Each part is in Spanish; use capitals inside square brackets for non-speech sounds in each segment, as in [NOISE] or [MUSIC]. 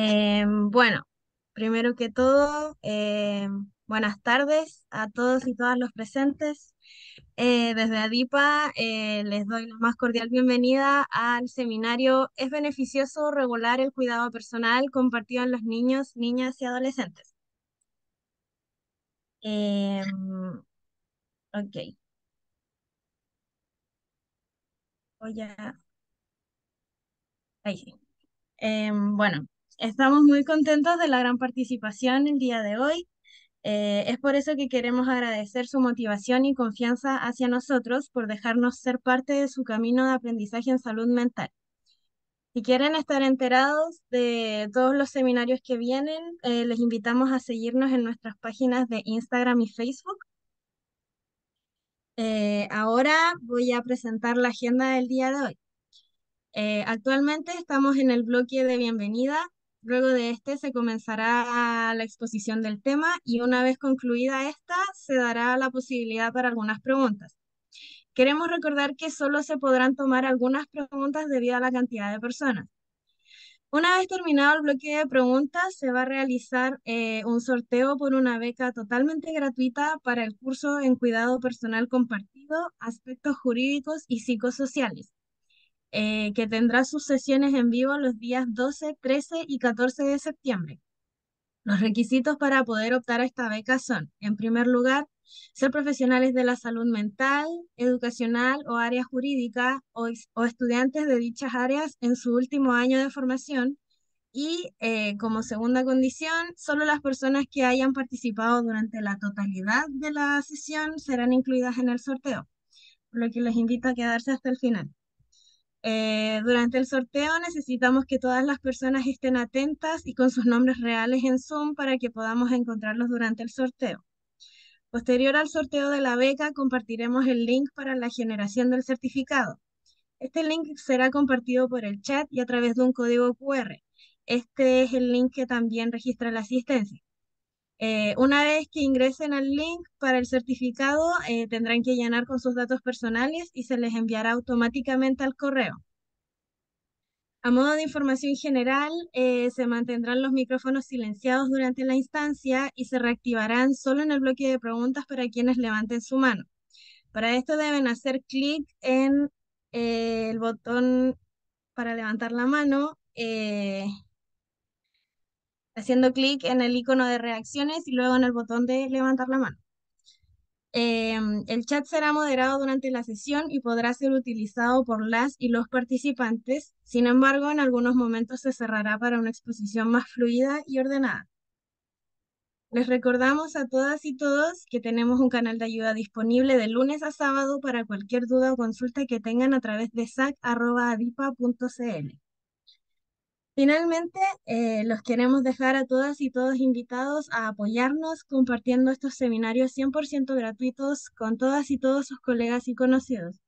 Em, bueno, primero que todo, em, buenas tardes a todos y todas los presentes. Eh, desde ADIPA eh, les doy la más cordial bienvenida al seminario ¿Es beneficioso regular el cuidado personal compartido en los niños, niñas y adolescentes? Em, ok. Ahí bueno, Estamos muy contentos de la gran participación el día de hoy. Eh, es por eso que queremos agradecer su motivación y confianza hacia nosotros por dejarnos ser parte de su camino de aprendizaje en salud mental. Si quieren estar enterados de todos los seminarios que vienen, eh, les invitamos a seguirnos en nuestras páginas de Instagram y Facebook. Eh, ahora voy a presentar la agenda del día de hoy. actualmente estamos en el bloque de bienvenida Luego de este se comenzará la exposición del tema y una vez concluida esta se dará la posibilidad para algunas preguntas. Queremos recordar que solo se podrán tomar algunas preguntas debido a la cantidad de personas. Una vez terminado el bloque de preguntas, se va a realizar eh, un sorteo por una beca totalmente gratuita para el curso en cuidado personal compartido, aspectos jurídicos y psicosociales. Eh, que tendrá sus sesiones en vivo los días 12, 13 y 14 de septiembre. Los requisitos para poder optar a esta beca son, en primer lugar, ser profesionales de la salud mental, educacional o área jurídica o, estudiantes de dichas áreas en su último año de formación y eh, como segunda condición, solo las personas que hayan participado durante la totalidad de la sesión serán incluidas en el sorteo, por lo que les invito a quedarse hasta el final. Eh, durante el sorteo necesitamos que todas las personas estén atentas y con sus nombres reales en Zoom para que podamos encontrarlos durante el sorteo. Posterior al sorteo de la beca, compartiremos el link para la generación del certificado. Este link será compartido por el chat y a través de un código QR. Este es el link que también registra la asistencia. Eh, una vez que ingresen al link para el certificado, eh, tendrán que llenar con sus datos personales y se les enviará automáticamente al correo. A modo de información general, eh, se mantendrán los micrófonos silenciados durante la instancia y se reactivarán solo en el bloque de preguntas para quienes levanten su mano. Para esto deben hacer clic en el botón para levantar la mano haciendo clic en el icono de reacciones y luego en el botón de levantar la mano. Em, el chat será moderado durante la sesión y podrá ser utilizado por las y los participantes. Sin embargo, en algunos momentos se cerrará para una exposición más fluida y ordenada. Les recordamos a todas y todos que tenemos un canal de ayuda disponible de lunes a sábado para cualquier duda o consulta que tengan a través de sac.adipa.cl. Finalmente, eh, los queremos dejar a todas y todos invitados a apoyarnos compartiendo estos seminarios 100% gratuitos con todas y todos sus colegas y conocidos.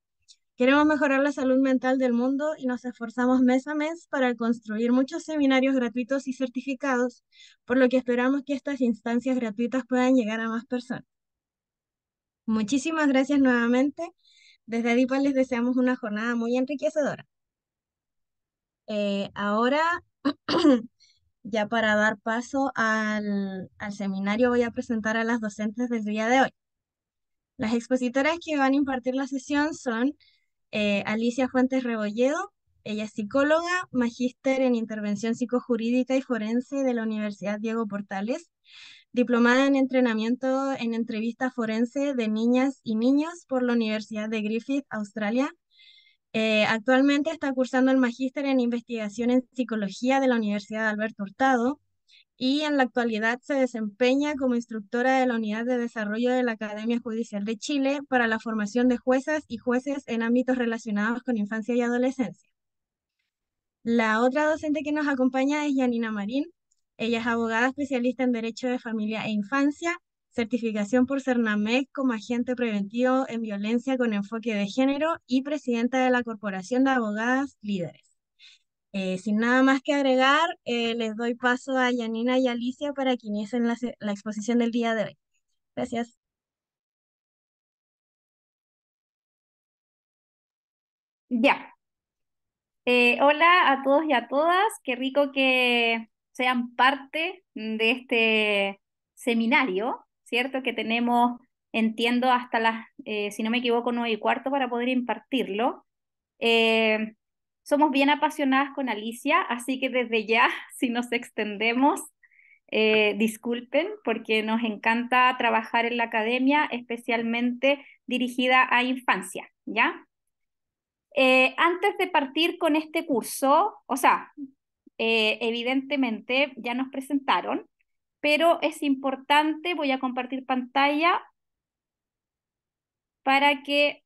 Queremos mejorar la salud mental del mundo y nos esforzamos mes a mes para construir muchos seminarios gratuitos y certificados, por lo que esperamos que estas instancias gratuitas puedan llegar a más personas. Muchísimas gracias nuevamente. Desde Adipa les deseamos una jornada muy enriquecedora. Eh, ahora, [CLEARS THROAT] ya para dar paso al, seminario, voy a presentar a las docentes del día de hoy. Las expositoras que van a impartir la sesión son eh, Alicia Fuentes Rebolledo, ella es psicóloga, magíster en intervención psicojurídica y forense de la Universidad Diego Portales, diplomada en entrenamiento en entrevista forense de niñas y niños por la Universidad de Griffith, Australia, eh, actualmente está cursando el magíster en investigación en psicología de la Universidad de Alberto Hurtado y en la actualidad se desempeña como instructora de la Unidad de Desarrollo de la Academia Judicial de Chile para la formación de juezas y jueces en ámbitos relacionados con infancia y adolescencia. La otra docente que nos acompaña es Janina Marín. Ella es abogada especialista en Derecho de Familia e Infancia certificación por Cernamec como agente preventivo en violencia con enfoque de género y presidenta de la Corporación de Abogadas Líderes. Eh, sin nada más que agregar, eh, les doy paso a Yanina y Alicia para que inicien la, exposición del día de hoy. Gracias. Ya. Eh, hola a todos y a todas. Qué rico que sean parte de este seminario ¿cierto? Que tenemos, entiendo, hasta las, eh, si no me equivoco, nueve y cuarto para poder impartirlo. Eh, somos bien apasionadas con Alicia, así que desde ya, [LAUGHS] si nos extendemos, eh, disculpen, porque nos encanta trabajar en la academia, especialmente dirigida a infancia, ¿ya? antes de partir con este curso, o sea, evidentemente ya nos presentaron, pero es importante, voy a compartir pantalla para que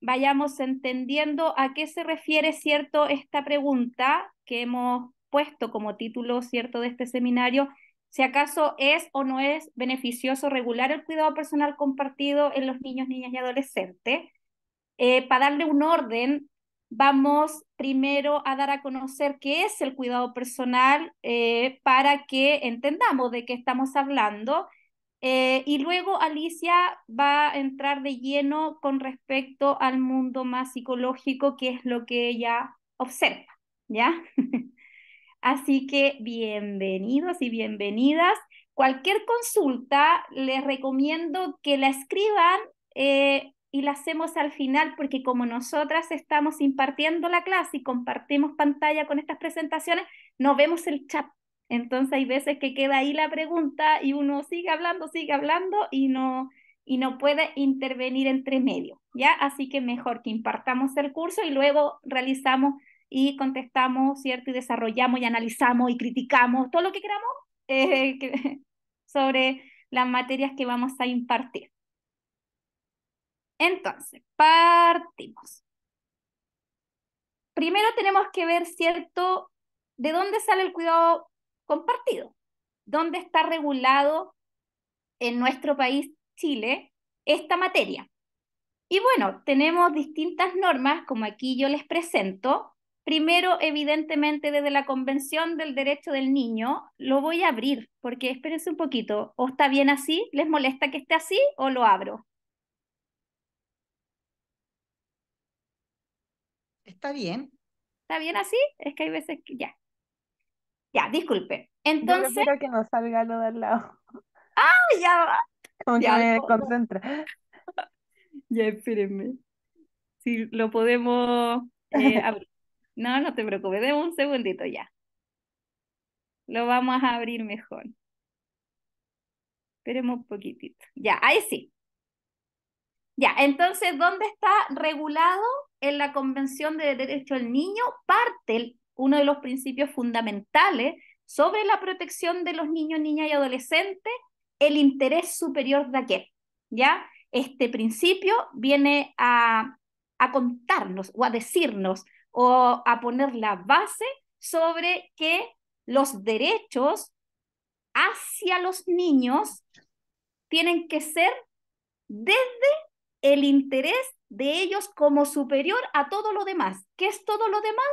vayamos entendiendo a qué se refiere, ¿cierto?, esta pregunta que hemos puesto como título, ¿cierto?, de este seminario, si acaso es o no es beneficioso regular el cuidado personal compartido en los niños, niñas y adolescentes. Eh, para darle un orden, vamos primero a dar a conocer qué es el cuidado personal eh, para que entendamos de qué estamos hablando. Eh, y luego Alicia va a entrar de lleno con respecto al mundo más psicológico, que es lo que ella observa, ¿ya? [LAUGHS] Así que bienvenidos y bienvenidas. Cualquier consulta les recomiendo que la escriban eh, y la hacemos al final porque como nosotras estamos impartiendo la clase y compartimos pantalla con estas presentaciones, no vemos el chat. Entonces hay veces que queda ahí la pregunta y uno sigue hablando, sigue hablando y no, y no puede intervenir entre medio, ¿ya? Así que mejor que impartamos el curso y luego realizamos y contestamos, ¿cierto? Y desarrollamos y analizamos y criticamos todo lo que queramos eh, [LAUGHS] sobre las materias que vamos a impartir. Entonces, partimos. Primero tenemos que ver, ¿cierto?, de dónde sale el cuidado compartido, dónde está regulado en nuestro país, Chile, esta materia. Y bueno, tenemos distintas normas, como aquí yo les presento. Primero, evidentemente, desde la Convención del Derecho del Niño, lo voy a abrir, porque espérense un poquito. ¿O está bien así? ¿Les molesta que esté así o lo abro? está bien. ¿Está bien así? Es que hay veces que ya. Ya, disculpe. Entonces. Yo que no salga lo del lado. ¡Ah! [LAUGHS] Ya ya, [LAUGHS] Ya, espérenme. Si lo podemos eh, [LAUGHS] abrir. No, no te preocupes, de un segundito ya. Lo vamos a abrir mejor. Esperemos un poquitito. Ya, ahí sí entonces, ¿dónde está regulado en la Convención de Derecho del Niño? Parte uno de los principios fundamentales sobre la protección de los niños, niñas y adolescentes, el interés superior de aquel. ¿Ya? Este principio viene a, a contarnos o a decirnos o a poner la base sobre que los derechos hacia los niños tienen que ser desde el interés de ellos como superior a todo lo demás. ¿Qué es todo lo demás?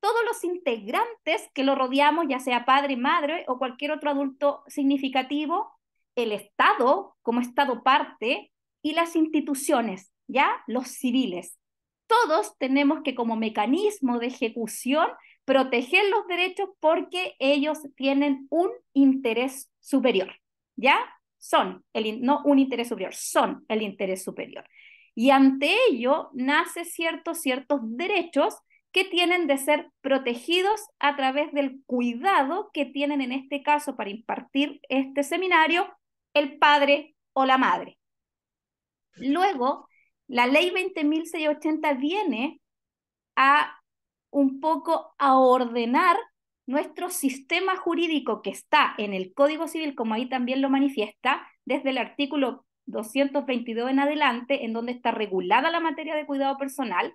Todos los integrantes que lo rodeamos, ya sea padre, madre o cualquier otro adulto significativo, el Estado como Estado parte y las instituciones, ¿ya? Los civiles. Todos tenemos que como mecanismo de ejecución proteger los derechos porque ellos tienen un interés superior, ¿ya? son, el, no un interés superior, son el interés superior. Y ante ello nace ciertos, ciertos derechos que tienen de ser protegidos a través del cuidado que tienen en este caso para impartir este seminario el padre o la madre. Luego, la ley 20.680 viene a un poco a ordenar nuestro sistema jurídico que está en el Código Civil, como ahí también lo manifiesta, desde el artículo 222 en adelante, en donde está regulada la materia de cuidado personal,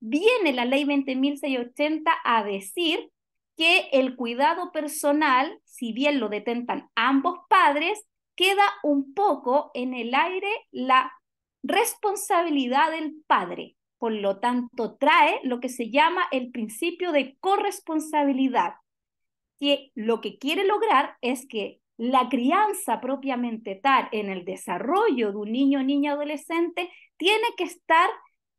viene la ley 20.680 a decir que el cuidado personal, si bien lo detentan ambos padres, queda un poco en el aire la responsabilidad del padre. Por lo tanto, trae lo que se llama el principio de corresponsabilidad, que lo que quiere lograr es que la crianza propiamente tal en el desarrollo de un niño, niña, adolescente, tiene que estar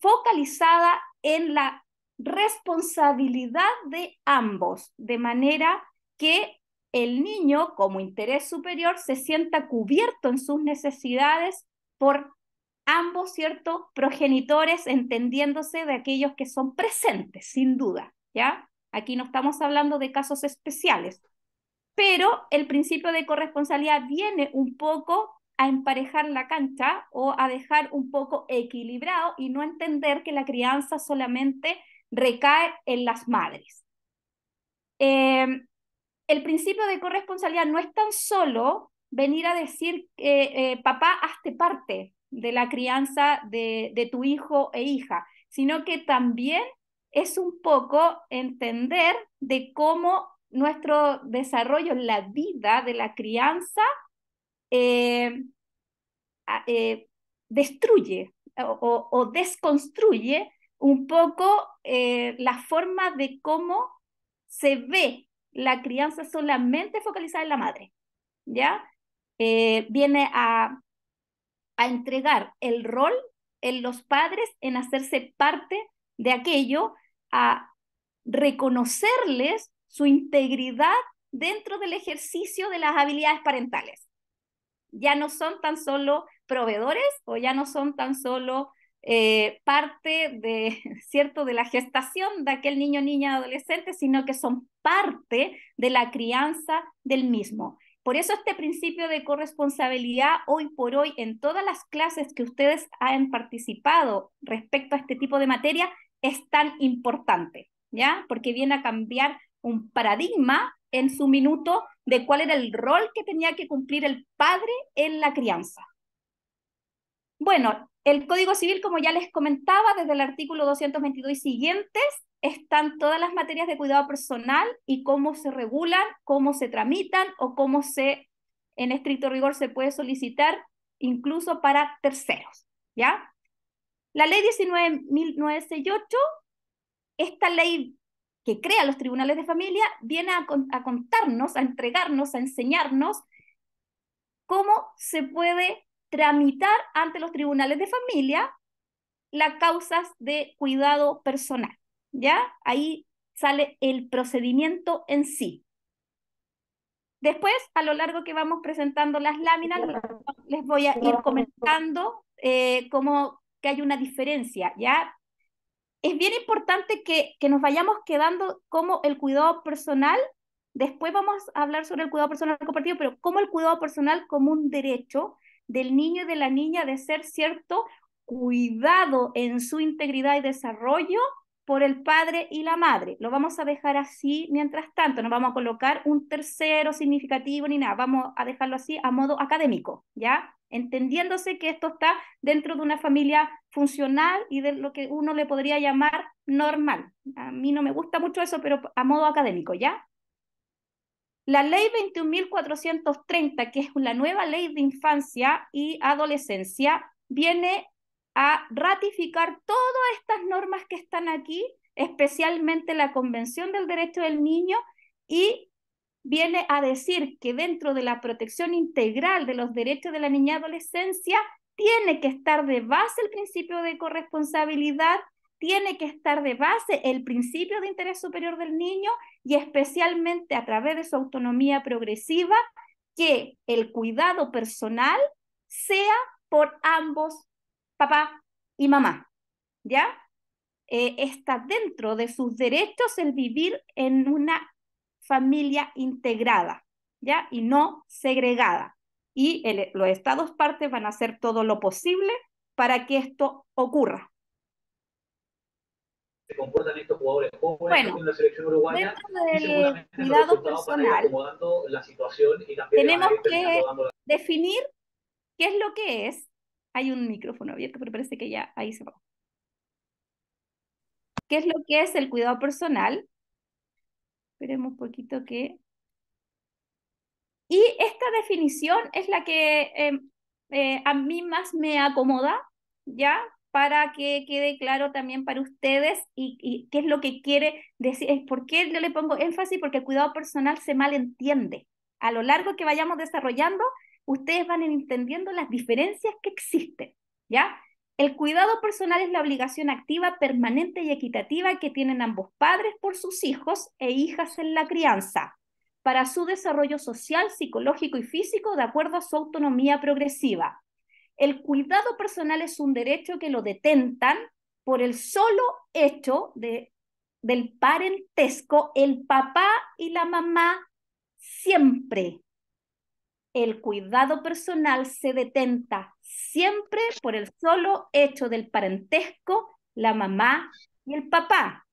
focalizada en la responsabilidad de ambos, de manera que el niño como interés superior se sienta cubierto en sus necesidades por ambos, ¿cierto?, progenitores entendiéndose de aquellos que son presentes, sin duda, ¿ya? Aquí no estamos hablando de casos especiales, pero el principio de corresponsabilidad viene un poco a emparejar la cancha o a dejar un poco equilibrado y no entender que la crianza solamente recae en las madres. Em, el principio de corresponsabilidad no es tan solo venir a decir, que eh, papá, hazte parte, de la crianza de, de tu hijo e hija, sino que también es un poco entender de cómo nuestro desarrollo, la vida de la crianza, eh, eh, destruye o, o, desconstruye un poco eh, la forma de cómo se ve la crianza solamente focalizada en la madre. ¿Ya? viene a a entregar el rol en los padres, en hacerse parte de aquello, a reconocerles su integridad dentro del ejercicio de las habilidades parentales. Ya no son tan solo proveedores o ya no son tan solo eh, parte de, [LAUGHS] ¿cierto? de la gestación de aquel niño, niña, adolescente, sino que son parte de la crianza del mismo. Por eso este principio de corresponsabilidad hoy por hoy en todas las clases que ustedes han participado respecto a este tipo de materia es tan importante, ¿ya? Porque viene a cambiar un paradigma en su minuto de cuál era el rol que tenía que cumplir el padre en la crianza. Bueno, el Código Civil, como ya les comentaba, desde el artículo 222 y siguientes, están todas las materias de cuidado personal y cómo se regulan, cómo se tramitan o cómo se, en estricto rigor, se puede solicitar incluso para terceros, ¿ya? La ley 19.968, esta ley que crea los tribunales de familia, viene a contarnos, a entregarnos, a enseñarnos cómo se puede tramitar ante los tribunales de familia las causas de cuidado personal. ¿Ya? Ahí sale el procedimiento en sí. Después, a lo largo que vamos presentando las láminas, les voy a ir comentando eh, cómo que hay una diferencia, ¿ya? Es bien importante que, que nos vayamos quedando como el cuidado personal, después vamos a hablar sobre el cuidado personal compartido, pero como el cuidado personal como un derecho del niño y de la niña de ser cierto cuidado en su integridad y desarrollo por el padre y la madre. Lo vamos a dejar así mientras tanto, no vamos a colocar un tercero significativo ni nada, vamos a dejarlo así a modo académico, ¿ya? Entendiéndose que esto está dentro de una familia funcional y de lo que uno le podría llamar normal. A mí no me gusta mucho eso, pero a modo académico, ¿ya? La ley 21.430, que es la nueva ley de infancia y adolescencia, viene a ratificar todas estas normas que están aquí, especialmente la Convención del Derecho del Niño y viene a decir que dentro de la protección integral de los derechos de la niña y adolescencia tiene que estar de base el principio de corresponsabilidad tiene que estar de base el principio de interés superior del niño y especialmente a través de su autonomía progresiva, que el cuidado personal sea por ambos, papá y mamá. ¿Ya? Eh, está dentro de sus derechos el vivir en una familia integrada, ¿ya? Y no segregada. Y los estados partes van a hacer todo lo posible para que esto ocurra se comportan estos jugadores jóvenes bueno, la selección Dentro del cuidado personal, la tenemos que definir qué es lo que es. Hay un micrófono abierto, pero parece que ya ahí se va. ¿Qué es lo que es el cuidado personal? Esperemos poquito que... Y esta definición es la que em, eh, a mí más me acomoda, ¿ya? para que quede claro también para ustedes y, y, qué es lo que quiere decir. es ¿Por qué yo le pongo énfasis? Porque el cuidado personal se malentiende. A lo largo que vayamos desarrollando, ustedes van entendiendo las diferencias que existen, ¿ya? El cuidado personal es la obligación activa, permanente y equitativa que tienen ambos padres por sus hijos e hijas en la crianza, para su desarrollo social, psicológico y físico de acuerdo a su autonomía progresiva. El cuidado personal es un derecho que lo detentan por el solo hecho de, del parentesco, el papá y la mamá siempre. El cuidado personal se detenta siempre por el solo hecho del parentesco, la mamá y el papá.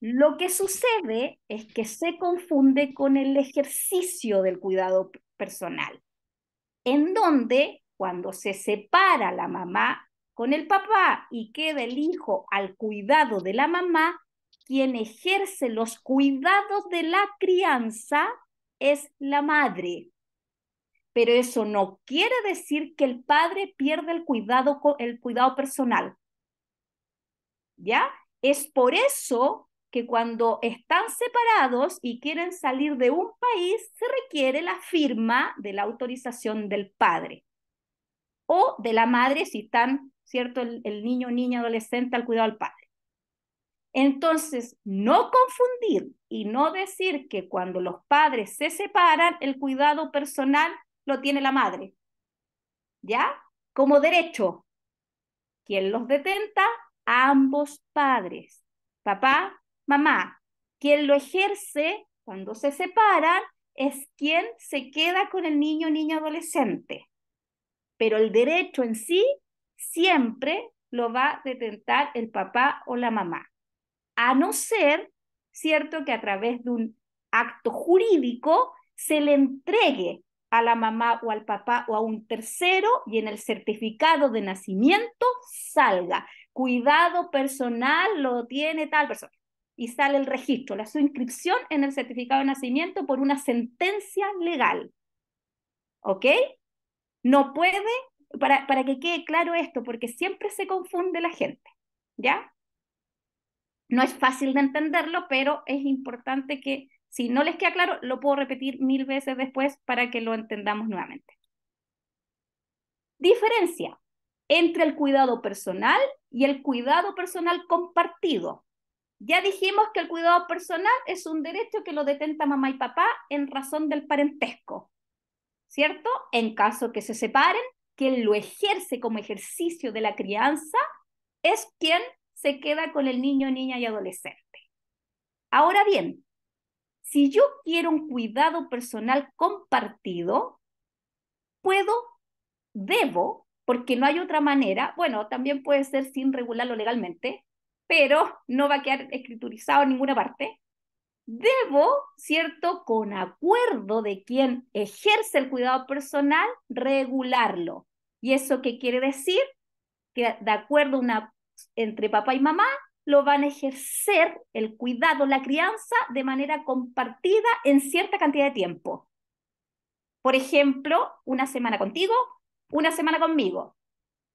Lo que sucede es que se confunde con el ejercicio del cuidado personal, en donde cuando se separa la mamá con el papá y queda el hijo al cuidado de la mamá, quien ejerce los cuidados de la crianza es la madre. Pero eso no quiere decir que el padre pierda el cuidado, el cuidado personal. ¿Ya? Es por eso que cuando están separados y quieren salir de un país, se requiere la firma de la autorización del padre o de la madre si están, ¿cierto?, el, niño, niña, adolescente al cuidado del padre. Entonces, no confundir y no decir que cuando los padres se separan, el cuidado personal lo tiene la madre. ¿Ya? Como derecho. ¿Quién los detenta? Ambos padres, papá, mamá. Quien lo ejerce cuando se separan es quien se queda con el niño, niña, adolescente pero el derecho en sí siempre lo va a detentar el papá o la mamá, a no ser, ¿cierto?, que a través de un acto jurídico se le entregue a la mamá o al papá o a un tercero y en el certificado de nacimiento salga. Cuidado personal lo tiene tal persona. Y sale el registro, la inscripción en el certificado de nacimiento por una sentencia legal. ¿Ok? No puede, para, para que quede claro esto, porque siempre se confunde la gente, ¿ya? No es fácil de entenderlo, pero es importante que si no les queda claro, lo puedo repetir mil veces después para que lo entendamos nuevamente. Diferencia entre el cuidado personal y el cuidado personal compartido. Ya dijimos que el cuidado personal es un derecho que lo detenta mamá y papá en razón del parentesco. ¿cierto? En caso que se separen, quien lo ejerce como ejercicio de la crianza es quien se queda con el niño, niña y adolescente. Ahora bien, si yo quiero un cuidado personal compartido, puedo, debo, porque no hay otra manera, bueno, también puede ser sin regularlo legalmente, pero no va a quedar escriturizado en ninguna parte, debo, ¿cierto? Con acuerdo de quien ejerce el cuidado personal, regularlo. ¿Y eso qué quiere decir? Que de acuerdo entre papá y mamá, lo van a ejercer el cuidado, la crianza, de manera compartida en cierta cantidad de tiempo. Por ejemplo, una semana contigo, una semana conmigo.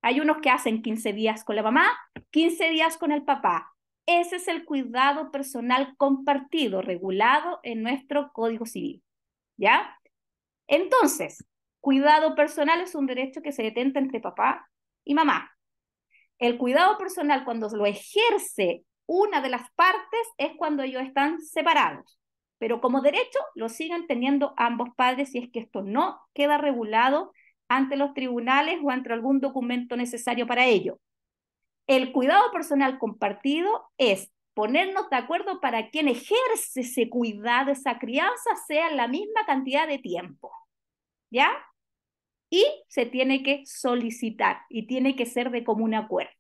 Hay unos que hacen 15 días con la mamá, 15 días con el papá, ese es el cuidado personal compartido, regulado en nuestro Código Civil. ¿Ya? Entonces, cuidado personal es un derecho que se detenta entre papá y mamá. El cuidado personal cuando lo ejerce una de las partes es cuando ellos están separados, pero como derecho lo siguen teniendo ambos padres si es que esto no queda regulado ante los tribunales o ante algún documento necesario para ello. El cuidado personal compartido es ponernos de acuerdo para quien ejerce ese cuidado, esa crianza, sea la misma cantidad de tiempo. ¿Ya? Y se tiene que solicitar y tiene que ser de común acuerdo.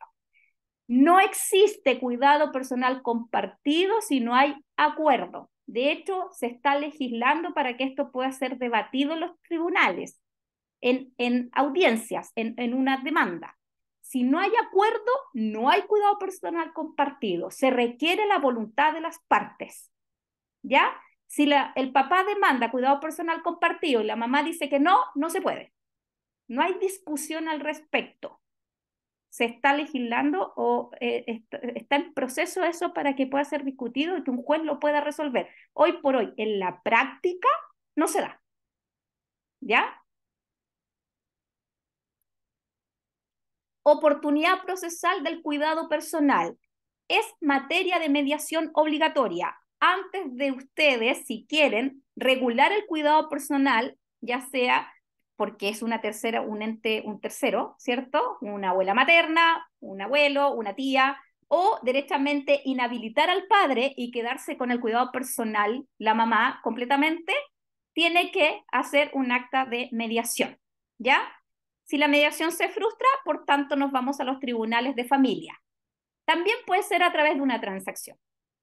No existe cuidado personal compartido si no hay acuerdo. De hecho, se está legislando para que esto pueda ser debatido en los tribunales, en, en audiencias, en, en una demanda. Si no hay acuerdo, no hay cuidado personal compartido. Se requiere la voluntad de las partes. ¿Ya? Si el papá demanda cuidado personal compartido y la mamá dice que no, no se puede. No hay discusión al respecto. Se está legislando o eh, está, está en proceso eso para que pueda ser discutido y que un juez lo pueda resolver. Hoy por hoy, en la práctica, no se da. ¿Ya? Oportunidad procesal del cuidado personal. Es materia de mediación obligatoria. Antes de ustedes, si quieren, regular el cuidado personal, ya sea porque es una tercera, un ente, un tercero, ¿cierto? Una abuela materna, un abuelo, una tía, o directamente inhabilitar al padre y quedarse con el cuidado personal, la mamá completamente, tiene que hacer un acta de mediación, ¿ya? Si la mediación se frustra, por tanto nos vamos a los tribunales de familia. También puede ser a través de una transacción.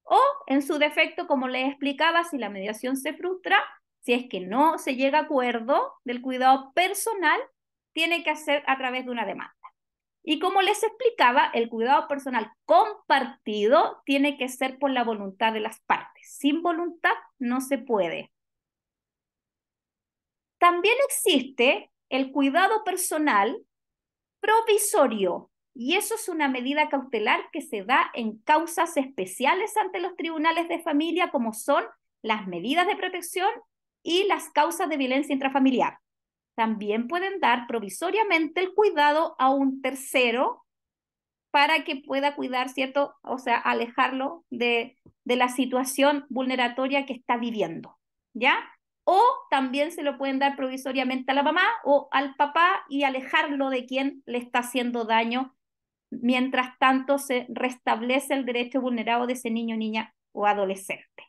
O, en su defecto, como les explicaba, si la mediación se frustra, si es que no se llega a acuerdo del cuidado personal, tiene que hacer a través de una demanda. Y como les explicaba, el cuidado personal compartido tiene que ser por la voluntad de las partes. Sin voluntad no se puede. También existe el cuidado personal provisorio. Y eso es una medida cautelar que se da en causas especiales ante los tribunales de familia, como son las medidas de protección y las causas de violencia intrafamiliar. También pueden dar provisoriamente el cuidado a un tercero para que pueda cuidar, ¿cierto? O sea, alejarlo de, de la situación vulneratoria que está viviendo, ¿ya? o también se lo pueden dar provisoriamente a la mamá o al papá y alejarlo de quien le está haciendo daño mientras tanto se restablece el derecho vulnerado de ese niño, niña o adolescente.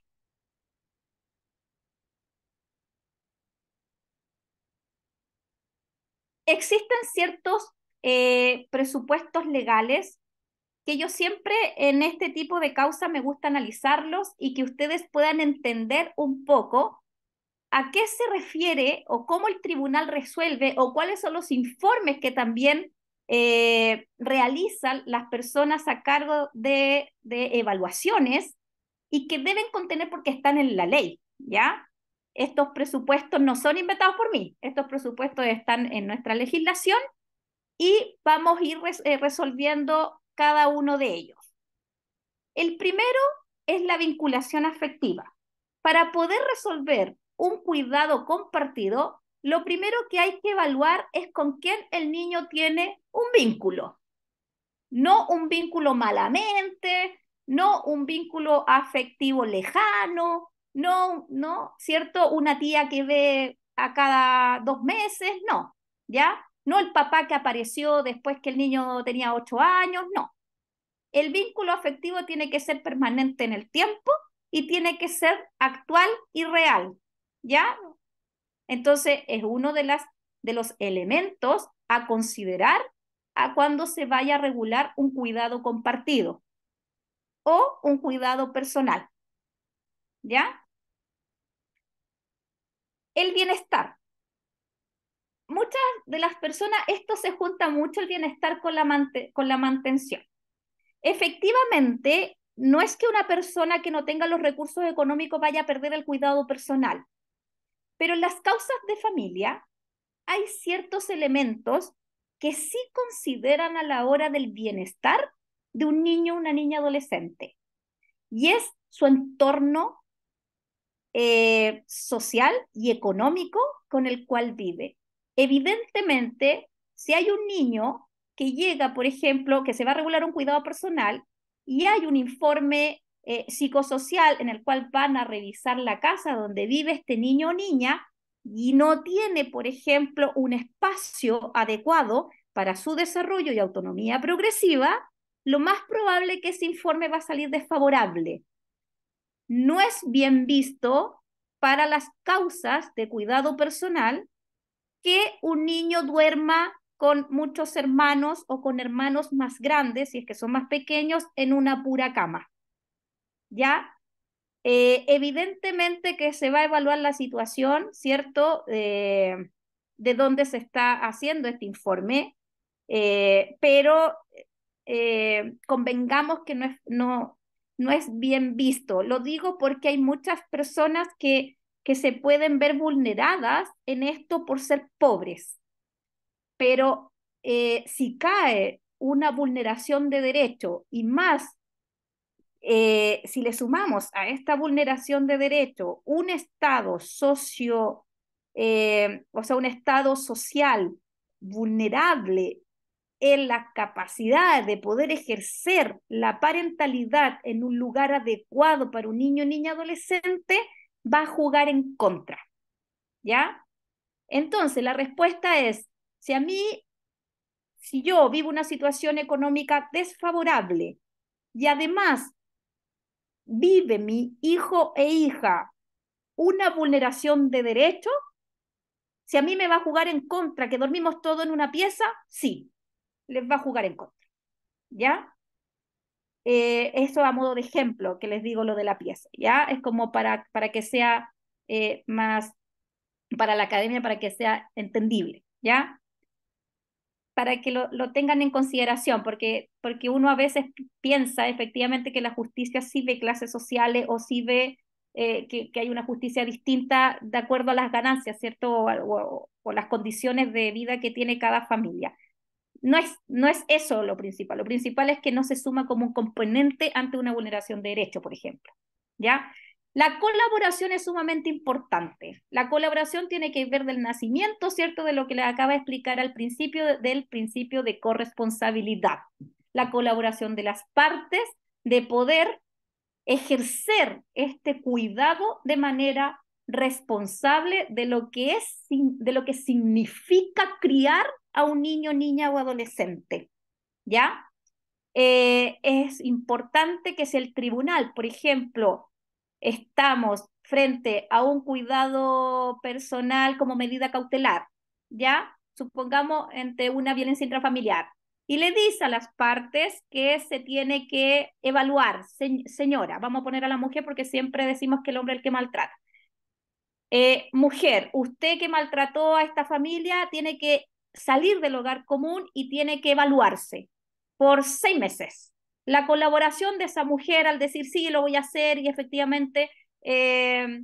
Existen ciertos eh, presupuestos legales que yo siempre en este tipo de causa me gusta analizarlos y que ustedes puedan entender un poco a qué se refiere o cómo el tribunal resuelve o cuáles son los informes que también eh, realizan las personas a cargo de, de, evaluaciones y que deben contener porque están en la ley, ¿ya? Estos presupuestos no son inventados por mí, estos presupuestos están en nuestra legislación y vamos a ir eh, resolviendo cada uno de ellos. El primero es la vinculación afectiva. Para poder resolver un cuidado compartido, lo primero que hay que evaluar es con quién el niño tiene un vínculo. No un vínculo malamente, no un vínculo afectivo lejano, no, no, ¿cierto? Una tía que ve a cada dos meses, no, ¿ya? No el papá que apareció después que el niño tenía ocho años, no. El vínculo afectivo tiene que ser permanente en el tiempo y tiene que ser actual y real, ¿Ya? Entonces es uno de, las, de los elementos a considerar a cuando se vaya a regular un cuidado compartido o un cuidado personal. ¿Ya? El bienestar. Muchas de las personas, esto se junta mucho el bienestar con la, con la mantención. Efectivamente, no es que una persona que no tenga los recursos económicos vaya a perder el cuidado personal. Pero en las causas de familia hay ciertos elementos que sí consideran a la hora del bienestar de un niño o una niña adolescente. Y es su entorno eh, social y económico con el cual vive. Evidentemente, si hay un niño que llega, por ejemplo, que se va a regular un cuidado personal y hay un informe eh, psicosocial en el cual van a revisar la casa donde vive este niño o niña y no tiene, por ejemplo, un espacio adecuado para su desarrollo y autonomía progresiva, lo más probable que ese informe va a salir desfavorable. No es bien visto para las causas de cuidado personal que un niño duerma con muchos hermanos o con hermanos más grandes, si es que son más pequeños, en una pura cama. ¿ya? Eh, evidentemente que se va a evaluar la situación, ¿cierto? Eh, de dónde se está haciendo este informe, eh, pero convengamos que no es, no, no es bien visto. Lo digo porque hay muchas personas que, que se pueden ver vulneradas en esto por ser pobres, pero si cae una vulneración de derecho y más eh, si le sumamos a esta vulneración de derecho un estado socio, eh, o sea, un estado social vulnerable en la capacidad de poder ejercer la parentalidad en un lugar adecuado para un niño, niña, adolescente, va a jugar en contra. ¿Ya? Entonces, la respuesta es, si a mí, si yo vivo una situación económica desfavorable y además vive mi hijo e hija una vulneración de derecho Si a mí me va a jugar en contra, que dormimos todos en una pieza, sí, les va a jugar en contra. ¿Ya? Eh, eso a modo de ejemplo que les digo lo de la pieza, ¿ya? Es como para, para que sea eh, más, para la academia, para que sea entendible, ¿ya? para que lo, tengan en consideración, porque, porque uno a veces piensa efectivamente que la justicia sí ve clases sociales o sí ve eh, que, que, hay una justicia distinta de acuerdo a las ganancias, ¿cierto? O, las condiciones de vida que tiene cada familia. No es, no es eso lo principal, lo principal es que no se suma como un componente ante una vulneración de derecho, por ejemplo, ¿ya? La colaboración es sumamente importante. La colaboración tiene que ver del nacimiento, ¿cierto? De lo que le acaba de explicar al principio, del principio de corresponsabilidad. La colaboración de las partes, de poder ejercer este cuidado de manera responsable de lo que es, de lo que significa criar a un niño, niña o adolescente. ¿Ya? Eh, es importante que si el tribunal, por ejemplo, estamos frente a un cuidado personal como medida cautelar, ¿ya? Supongamos entre una violencia intrafamiliar. Y le dice a las partes que se tiene que evaluar, señora, vamos a poner a la mujer porque siempre decimos que el hombre es el que maltrata. Eh, mujer, usted que maltrató a esta familia tiene que salir del hogar común y tiene que evaluarse por seis meses la colaboración de esa mujer al decir sí, lo voy a hacer y efectivamente eh,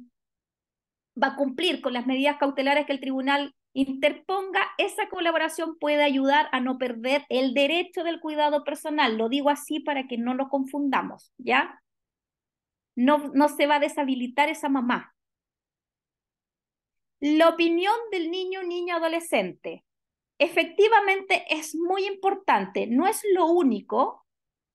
va a cumplir con las medidas cautelares que el tribunal interponga, esa colaboración puede ayudar a no perder el derecho del cuidado personal. Lo digo así para que no lo confundamos, ¿ya? No, no se va a deshabilitar esa mamá. La opinión del niño, niña, adolescente. Efectivamente es muy importante, no es lo único,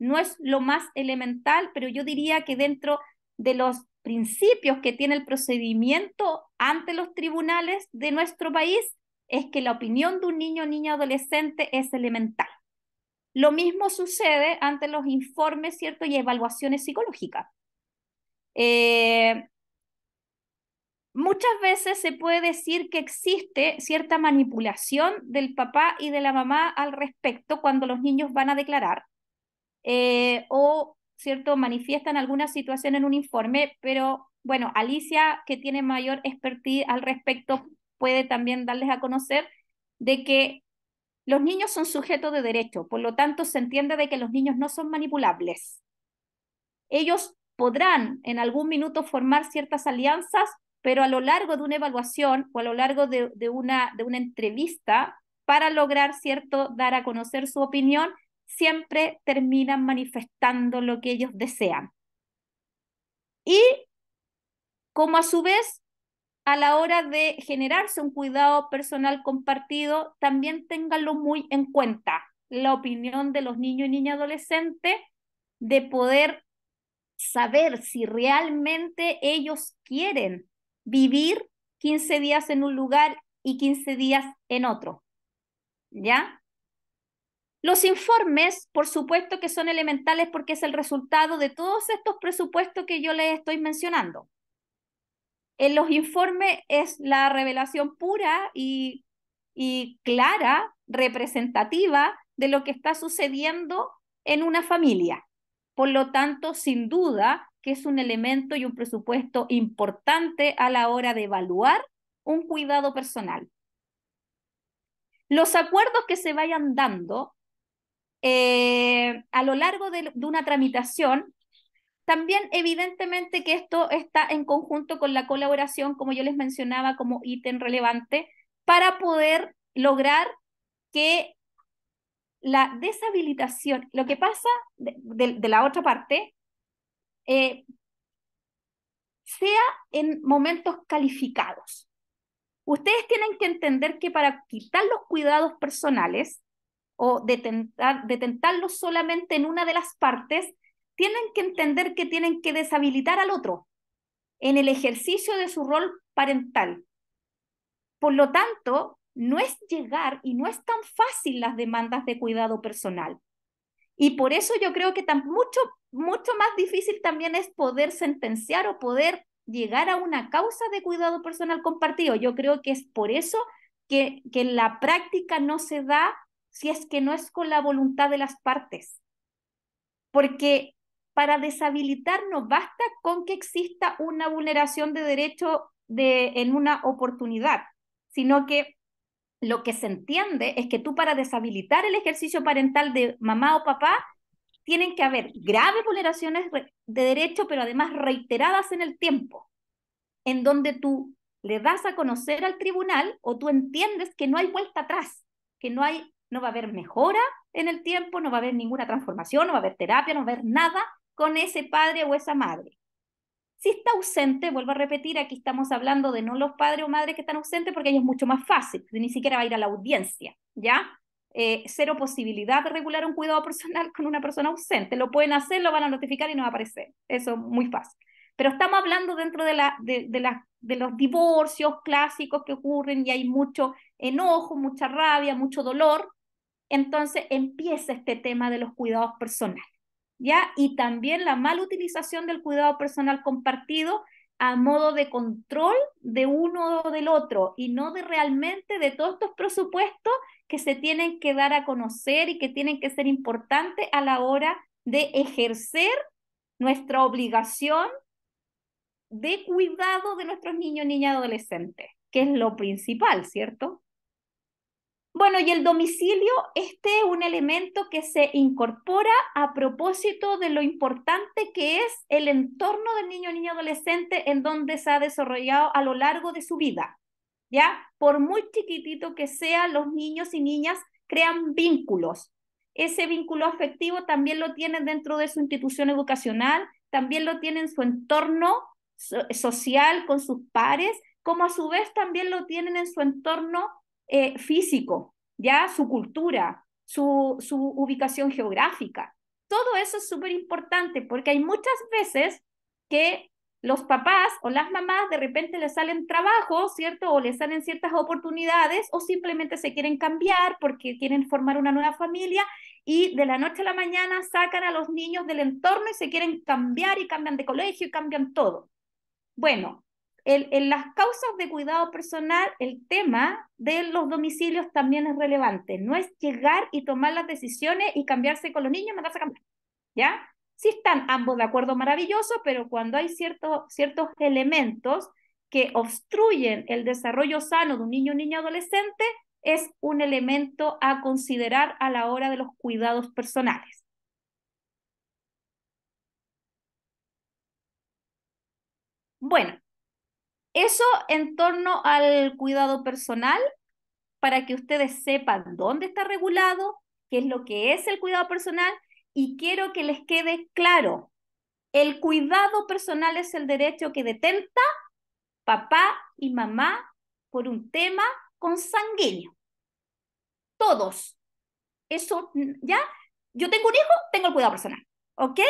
no es lo más elemental, pero yo diría que dentro de los principios que tiene el procedimiento ante los tribunales de nuestro país es que la opinión de un niño o niña adolescente es elemental. Lo mismo sucede ante los informes, ¿cierto? Y evaluaciones psicológicas. Eh, muchas veces se puede decir que existe cierta manipulación del papá y de la mamá al respecto cuando los niños van a declarar. Eh, o ¿cierto? manifiestan alguna situación en un informe, pero bueno, Alicia, que tiene mayor expertise al respecto, puede también darles a conocer de que los niños son sujetos de derecho, por lo tanto se entiende de que los niños no son manipulables. Ellos podrán en algún minuto formar ciertas alianzas, pero a lo largo de una evaluación o a lo largo de, de, una, de una entrevista, para lograr, ¿cierto?, dar a conocer su opinión siempre terminan manifestando lo que ellos desean. Y como a su vez, a la hora de generarse un cuidado personal compartido, también ténganlo muy en cuenta, la opinión de los niños y niñas adolescentes, de poder saber si realmente ellos quieren vivir 15 días en un lugar y 15 días en otro. ¿Ya? Los informes, por supuesto que son elementales porque es el resultado de todos estos presupuestos que yo les estoy mencionando. En los informes es la revelación pura y, y clara, representativa de lo que está sucediendo en una familia. Por lo tanto, sin duda que es un elemento y un presupuesto importante a la hora de evaluar un cuidado personal. Los acuerdos que se vayan dando eh, a lo largo de, una tramitación, también evidentemente que esto está en conjunto con la colaboración, como yo les mencionaba, como ítem relevante, para poder lograr que la deshabilitación, lo que pasa de, la otra parte, eh, sea en momentos calificados. Ustedes tienen que entender que para quitar los cuidados personales, o detentarlos solamente en una de las partes, tienen que entender que tienen que deshabilitar al otro en el ejercicio de su rol parental. Por lo tanto, no es llegar y no es tan fácil las demandas de cuidado personal. Y por eso yo creo que tan, mucho, mucho más difícil también es poder sentenciar o poder llegar a una causa de cuidado personal compartido. Yo creo que es por eso que, que en la práctica no se da si es que no es con la voluntad de las partes. Porque para deshabilitar no basta con que exista una vulneración de derecho de, en una oportunidad, sino que lo que se entiende es que tú para deshabilitar el ejercicio parental de mamá o papá, tienen que haber graves vulneraciones de derecho, pero además reiteradas en el tiempo, en donde tú le das a conocer al tribunal o tú entiendes que no hay vuelta atrás, que no hay no va a haber mejora en el tiempo, no va a haber ninguna transformación, no va a haber terapia, no va a haber nada con ese padre o esa madre. Si está ausente, vuelvo a repetir, aquí estamos hablando de no los padres o madres que están ausentes porque ahí es mucho más fácil, ni siquiera va a ir a la audiencia, ¿ya? Eh, cero posibilidad de regular un cuidado personal con una persona ausente. Lo pueden hacer, lo van a notificar y no va a aparecer. Eso es muy fácil. Pero estamos hablando dentro de los divorcios clásicos que ocurren y hay mucho enojo, mucha rabia, mucho dolor, entonces empieza este tema de los cuidados personales, ¿ya? Y también la mal utilización del cuidado personal compartido a modo de control de uno o del otro y no de realmente de todos estos presupuestos que se tienen que dar a conocer y que tienen que ser importantes a la hora de ejercer nuestra obligación de cuidado de nuestros niños, niñas, adolescentes, que es lo principal, ¿cierto? Bueno, y el domicilio, este es un elemento que se incorpora a propósito de lo importante que es el entorno del niño, niña, adolescente en donde se ha desarrollado a lo largo de su vida. ¿Ya? Por muy chiquitito que sea, los niños y niñas crean vínculos. Ese vínculo afectivo también lo tienen dentro de su institución educacional, también lo tienen en su entorno social con sus pares, como a su vez también lo tienen en su entorno eh, físico, ya su cultura, su, su ubicación geográfica. Todo eso es súper importante porque hay muchas veces que los papás o las mamás de repente les salen trabajo, ¿cierto? O les salen ciertas oportunidades o simplemente se quieren cambiar porque quieren formar una nueva familia y de la noche a la mañana sacan a los niños del entorno y se quieren cambiar y cambian de colegio y cambian todo. Bueno, en las causas de cuidado personal, el tema de los domicilios también es relevante. No es llegar y tomar las decisiones y cambiarse con los niños y mandarse a cambiar. ¿Ya? Sí están ambos de acuerdo maravilloso, pero cuando hay ciertos, ciertos elementos que obstruyen el desarrollo sano de un niño, o niña, adolescente, es un elemento a considerar a la hora de los cuidados personales. Bueno, eso en torno al cuidado personal, para que ustedes sepan dónde está regulado, qué es lo que es el cuidado personal, y quiero que les quede claro, el cuidado personal es el derecho que detenta papá y mamá por un tema consanguíneo. Todos. Eso, ¿ya? Yo tengo un hijo, tengo el cuidado personal, ¿ok?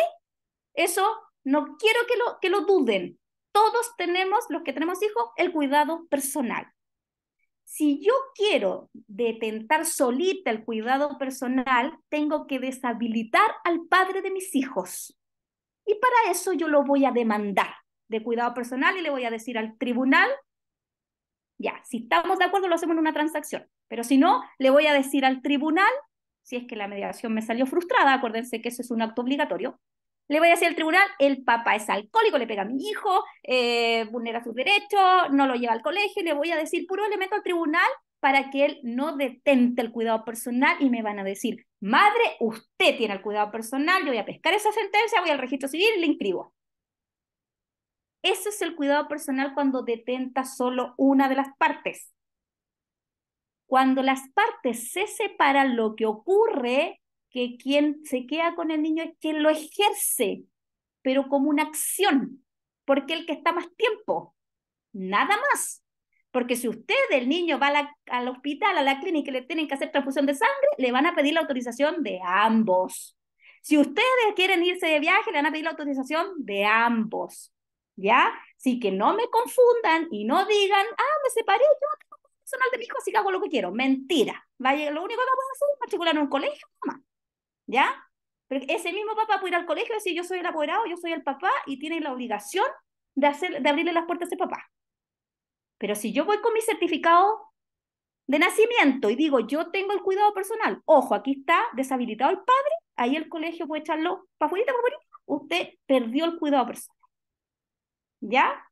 Eso no quiero que lo, que lo duden todos tenemos, los que tenemos hijos, el cuidado personal. Si yo quiero detentar solita el cuidado personal, tengo que deshabilitar al padre de mis hijos. Y para eso yo lo voy a demandar de cuidado personal y le voy a decir al tribunal, ya, si estamos de acuerdo lo hacemos en una transacción, pero si no, le voy a decir al tribunal, si es que la mediación me salió frustrada, acuérdense que eso es un acto obligatorio, le voy a decir al tribunal, el papá es alcohólico, le pega a mi hijo, eh, vulnera sus derechos, no lo lleva al colegio, le voy a decir puro elemento al tribunal para que él no detente el cuidado personal y me van a decir, madre, usted tiene el cuidado personal, yo voy a pescar esa sentencia, voy al registro civil y le inscribo. Eso es el cuidado personal cuando detenta solo una de las partes. Cuando las partes se separan, lo que ocurre que quien se queda con el niño es quien lo ejerce, pero como una acción, porque el que está más tiempo, nada más. Porque si usted, el niño, va al hospital, a la clínica y le tienen que hacer transfusión de sangre, le van a pedir la autorización de ambos. Si ustedes quieren irse de viaje, le van a pedir la autorización de ambos. ¿Ya? Así que no me confundan y no digan, ah, me separé, yo tengo personal de mi hijo, así que hago lo que quiero. Mentira. Vaya, lo único que puedo a hacer es matricular en un colegio, mamá. ¿ya? Pero ese mismo papá puede ir al colegio y decir, yo soy el apoderado, yo soy el papá, y tiene la obligación de, hacer, de abrirle las puertas ese papá. Pero si yo voy con mi certificado de nacimiento y digo, yo tengo el cuidado personal, ojo, aquí está deshabilitado el padre, ahí el colegio puede echarlo pa' afuera, usted perdió el cuidado personal. ¿Ya?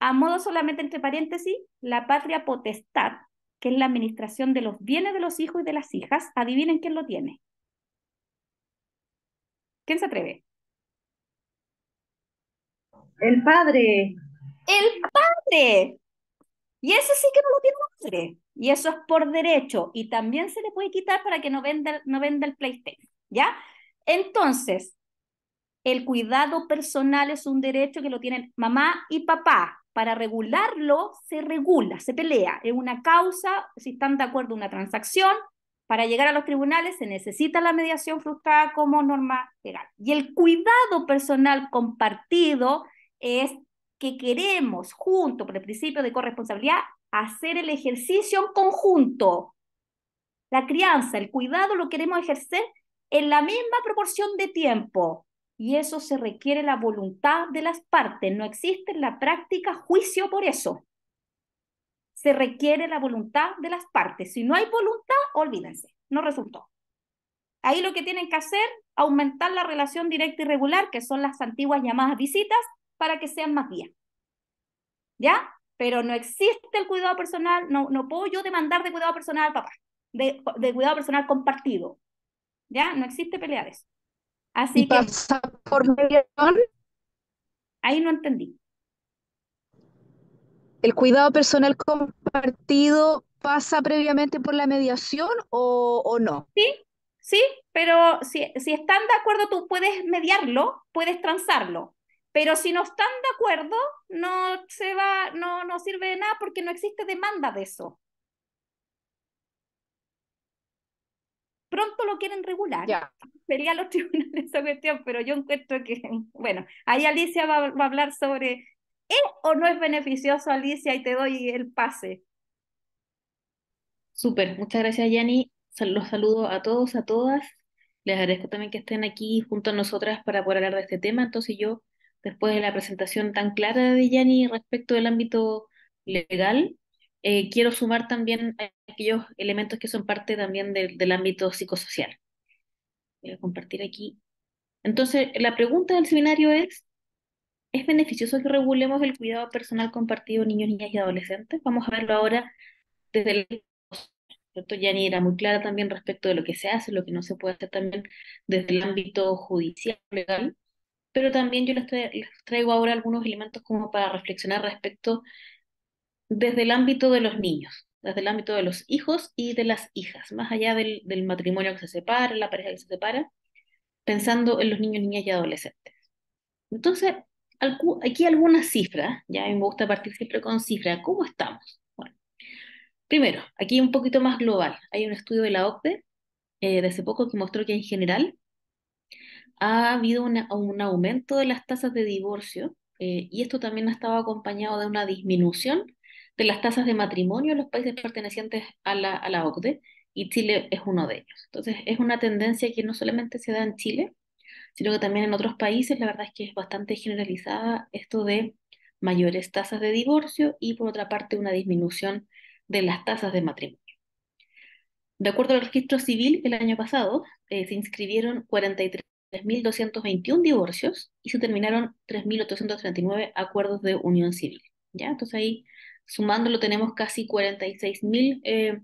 A modo solamente entre paréntesis, la patria potestad, que es la administración de los bienes de los hijos y de las hijas, adivinen quién lo tiene, ¿Quién se atreve? El padre. El padre. Y ese sí que no lo tiene madre. Y eso es por derecho. Y también se le puede quitar para que no venda, no venda el PlayStation. ¿Ya? Entonces, el cuidado personal es un derecho que lo tienen mamá y papá. Para regularlo, se regula, se pelea. Es una causa, si están de acuerdo una transacción, para llegar a los tribunales se necesita la mediación frustrada como norma legal. Y el cuidado personal compartido es que queremos, junto por el principio de corresponsabilidad, hacer el ejercicio en conjunto. La crianza, el cuidado lo queremos ejercer en la misma proporción de tiempo. Y eso se requiere la voluntad de las partes. No existe la práctica juicio por eso se requiere la voluntad de las partes. Si no hay voluntad, olvídense, no resultó. Ahí lo que tienen que hacer, aumentar la relación directa y regular, que son las antiguas llamadas visitas, para que sean más bien. ¿Ya? Pero no existe el cuidado personal, no, no puedo yo demandar de cuidado personal papá, de, cuidado personal compartido. ¿Ya? No existe pelea eso. Así que... por Ahí no entendí. ¿El cuidado personal compartido pasa previamente por la mediación o, o no? Sí, sí, pero si, si, están de acuerdo, tú puedes mediarlo, puedes transarlo. Pero si no están de acuerdo, no se va, no, no sirve de nada porque no existe demanda de eso. Pronto lo quieren regular. Ya. los [LAUGHS] tribunales esa cuestión, pero yo encuentro que, bueno, ahí Alicia va a hablar sobre ¿Es o no es beneficioso, Alicia? Y te doy el pase. Súper, muchas gracias, Yanni. Los saludo a todos, a todas. Les agradezco también que estén aquí junto a nosotras para poder hablar de este tema. Entonces yo, después de la presentación tan clara de Yanni respecto del ámbito legal, eh, quiero sumar también aquellos elementos que son parte también del ámbito psicosocial. Voy a compartir aquí. Entonces, la pregunta del seminario es, ¿Es beneficioso que regulemos el cuidado personal compartido niños, niñas y adolescentes? Vamos a verlo ahora desde el... Esto ya ni era muy clara también respecto de lo que se hace, lo que no se puede hacer también desde el ámbito judicial, legal, pero también yo les, traigo ahora algunos elementos como para reflexionar respecto desde el ámbito de los niños, desde el ámbito de los hijos y de las hijas, más allá del, del matrimonio que se separa, la pareja que se separa, pensando en los niños, niñas y adolescentes. Entonces, aquí algunas cifras, ya me gusta partir siempre con cifras. ¿Cómo estamos? Bueno, primero, aquí un poquito más global. Hay un estudio de la OCDE eh, de hace poco que mostró que en general ha habido un aumento de las tasas de divorcio eh, y esto también ha estado acompañado de una disminución de las tasas de matrimonio en los países pertenecientes a la, a la OCDE y Chile es uno de ellos. Entonces, es una tendencia que no solamente se da en Chile, sino que también en otros países la verdad es que es bastante generalizada esto de mayores tasas de divorcio y por otra parte una disminución de las tasas de matrimonio. De acuerdo al registro civil, el año pasado eh, se inscribieron 43.221 divorcios y se terminaron 3.839 acuerdos de unión civil. ¿ya? Entonces ahí sumándolo tenemos casi 46.000 eh,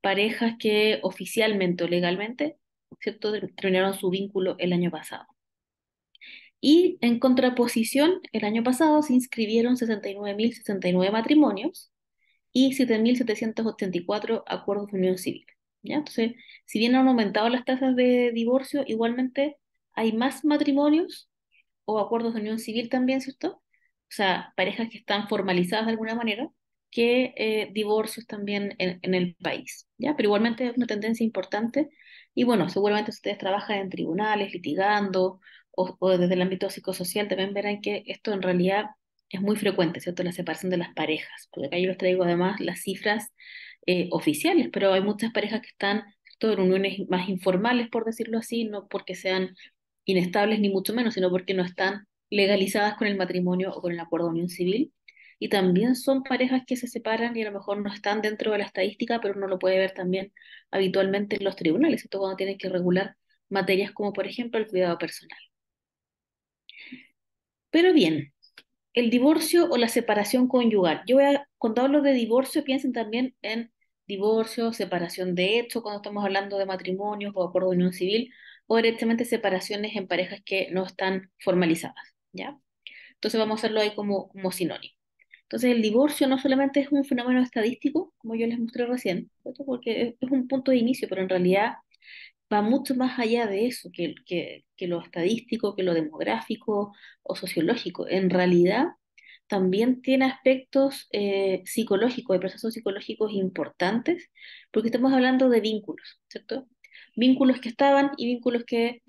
parejas que oficialmente o legalmente ¿cierto? Terminaron su vínculo el año pasado. Y en contraposición, el año pasado se inscribieron 69.069 matrimonios y 7.784 acuerdos de unión civil. ¿ya? Entonces, si bien han aumentado las tasas de divorcio, igualmente hay más matrimonios o acuerdos de unión civil también, ¿cierto? O sea, parejas que están formalizadas de alguna manera, que eh, divorcios también en, en, el país, ¿ya? Pero igualmente es una tendencia importante y bueno, seguramente ustedes trabajan en tribunales, litigando, o, desde el ámbito psicosocial también verán que esto en realidad es muy frecuente, ¿cierto? La separación de las parejas, porque acá yo les traigo además las cifras eh, oficiales, pero hay muchas parejas que están en uniones más informales, por decirlo así, no porque sean inestables ni mucho menos, sino porque no están legalizadas con el matrimonio o con el acuerdo de unión civil y también son parejas que se separan y a lo mejor no están dentro de la estadística, pero uno lo puede ver también habitualmente en los tribunales, esto cuando tienen que regular materias como por ejemplo el cuidado personal. Pero bien, el divorcio o la separación conyugal. Yo voy a, cuando hablo de divorcio, piensen también en divorcio, separación de hecho, cuando estamos hablando de matrimonios o acuerdo de unión civil, o directamente separaciones en parejas que no están formalizadas, ¿ya? Entonces vamos a hacerlo ahí como, como sinónimo. Entonces el divorcio no solamente es un fenómeno estadístico, como yo les mostré recién, porque es un punto de inicio, pero en realidad va mucho más allá de eso, que, lo estadístico, que lo demográfico o sociológico. En realidad también tiene aspectos eh, psicológicos, de procesos psicológicos importantes, porque estamos hablando de vínculos, ¿cierto? Vínculos que estaban y vínculos que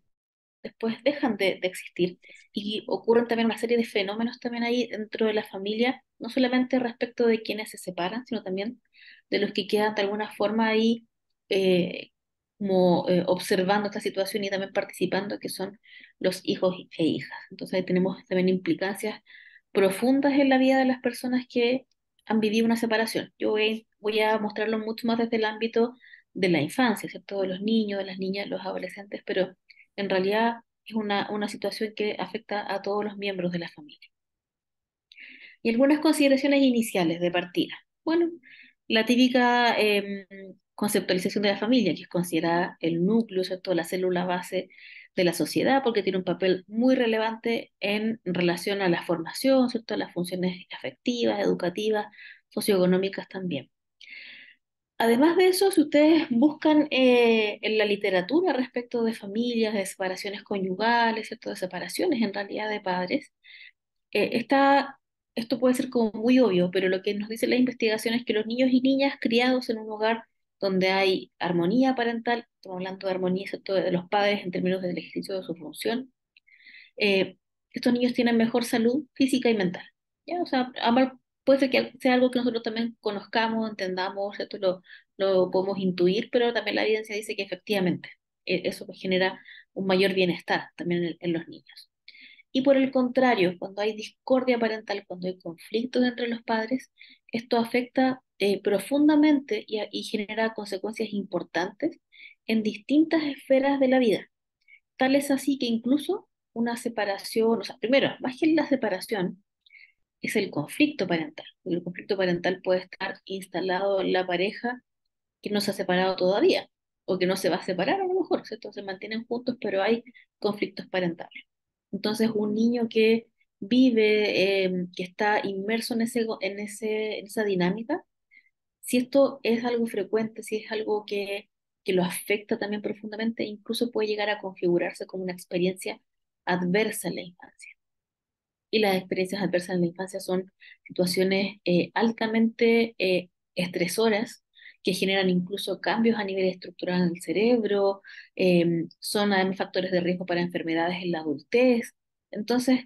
después dejan de, existir y ocurren también una serie de fenómenos también ahí dentro de la familia, no solamente respecto de quienes se separan, sino también de los que quedan de alguna forma ahí eh, como eh, observando esta situación y también participando, que son los hijos e hijas. Entonces ahí tenemos también implicancias profundas en la vida de las personas que han vivido una separación. Yo voy, a mostrarlo mucho más desde el ámbito de la infancia, ¿cierto? De los niños, de las niñas, los adolescentes, pero en realidad es una, situación que afecta a todos los miembros de la familia. Y algunas consideraciones iniciales de partida. Bueno, la típica em, conceptualización de la familia, que es considerada el núcleo, la célula base de la sociedad, porque tiene un papel muy relevante en relación a la formación, las funciones afectivas, educativas, socioeconómicas también. Además de eso, si ustedes buscan eh, en la literatura respecto de familias, de separaciones conyugales, de separaciones en realidad de padres, eh, está, esto puede ser como muy obvio, pero lo que nos dice la investigación es que los niños y niñas criados en un hogar donde hay armonía parental, estamos hablando de armonía de los padres en términos del ejercicio de su función, eh, estos niños tienen mejor salud física y mental. ¿ya? O sea, puede ser que sea algo que nosotros también conozcamos, entendamos, esto Lo, podemos intuir, pero también la evidencia dice que efectivamente e, eso pues genera un mayor bienestar también en, los niños. Y por el contrario, cuando hay discordia parental, cuando hay conflictos entre los padres, esto afecta eh, profundamente y, genera consecuencias importantes en distintas esferas de la vida. Tal es así que incluso una separación, o sea, primero, más que la separación, es el conflicto parental. El conflicto parental puede estar instalado en la pareja que no se ha separado todavía o que no se va a separar a lo mejor, ¿cierto? Se mantienen juntos, pero hay conflictos parentales. Entonces, un niño que vive, em, que está inmerso en, ese, en, ese, esa dinámica, si esto es algo frecuente, si es algo que, que lo afecta también profundamente, incluso puede llegar a configurarse como una experiencia adversa en la infancia y las experiencias adversas en la infancia son situaciones eh, altamente eh, estresoras que generan incluso cambios a nivel estructural en el cerebro, em, son además factores de riesgo para enfermedades en la adultez. Entonces,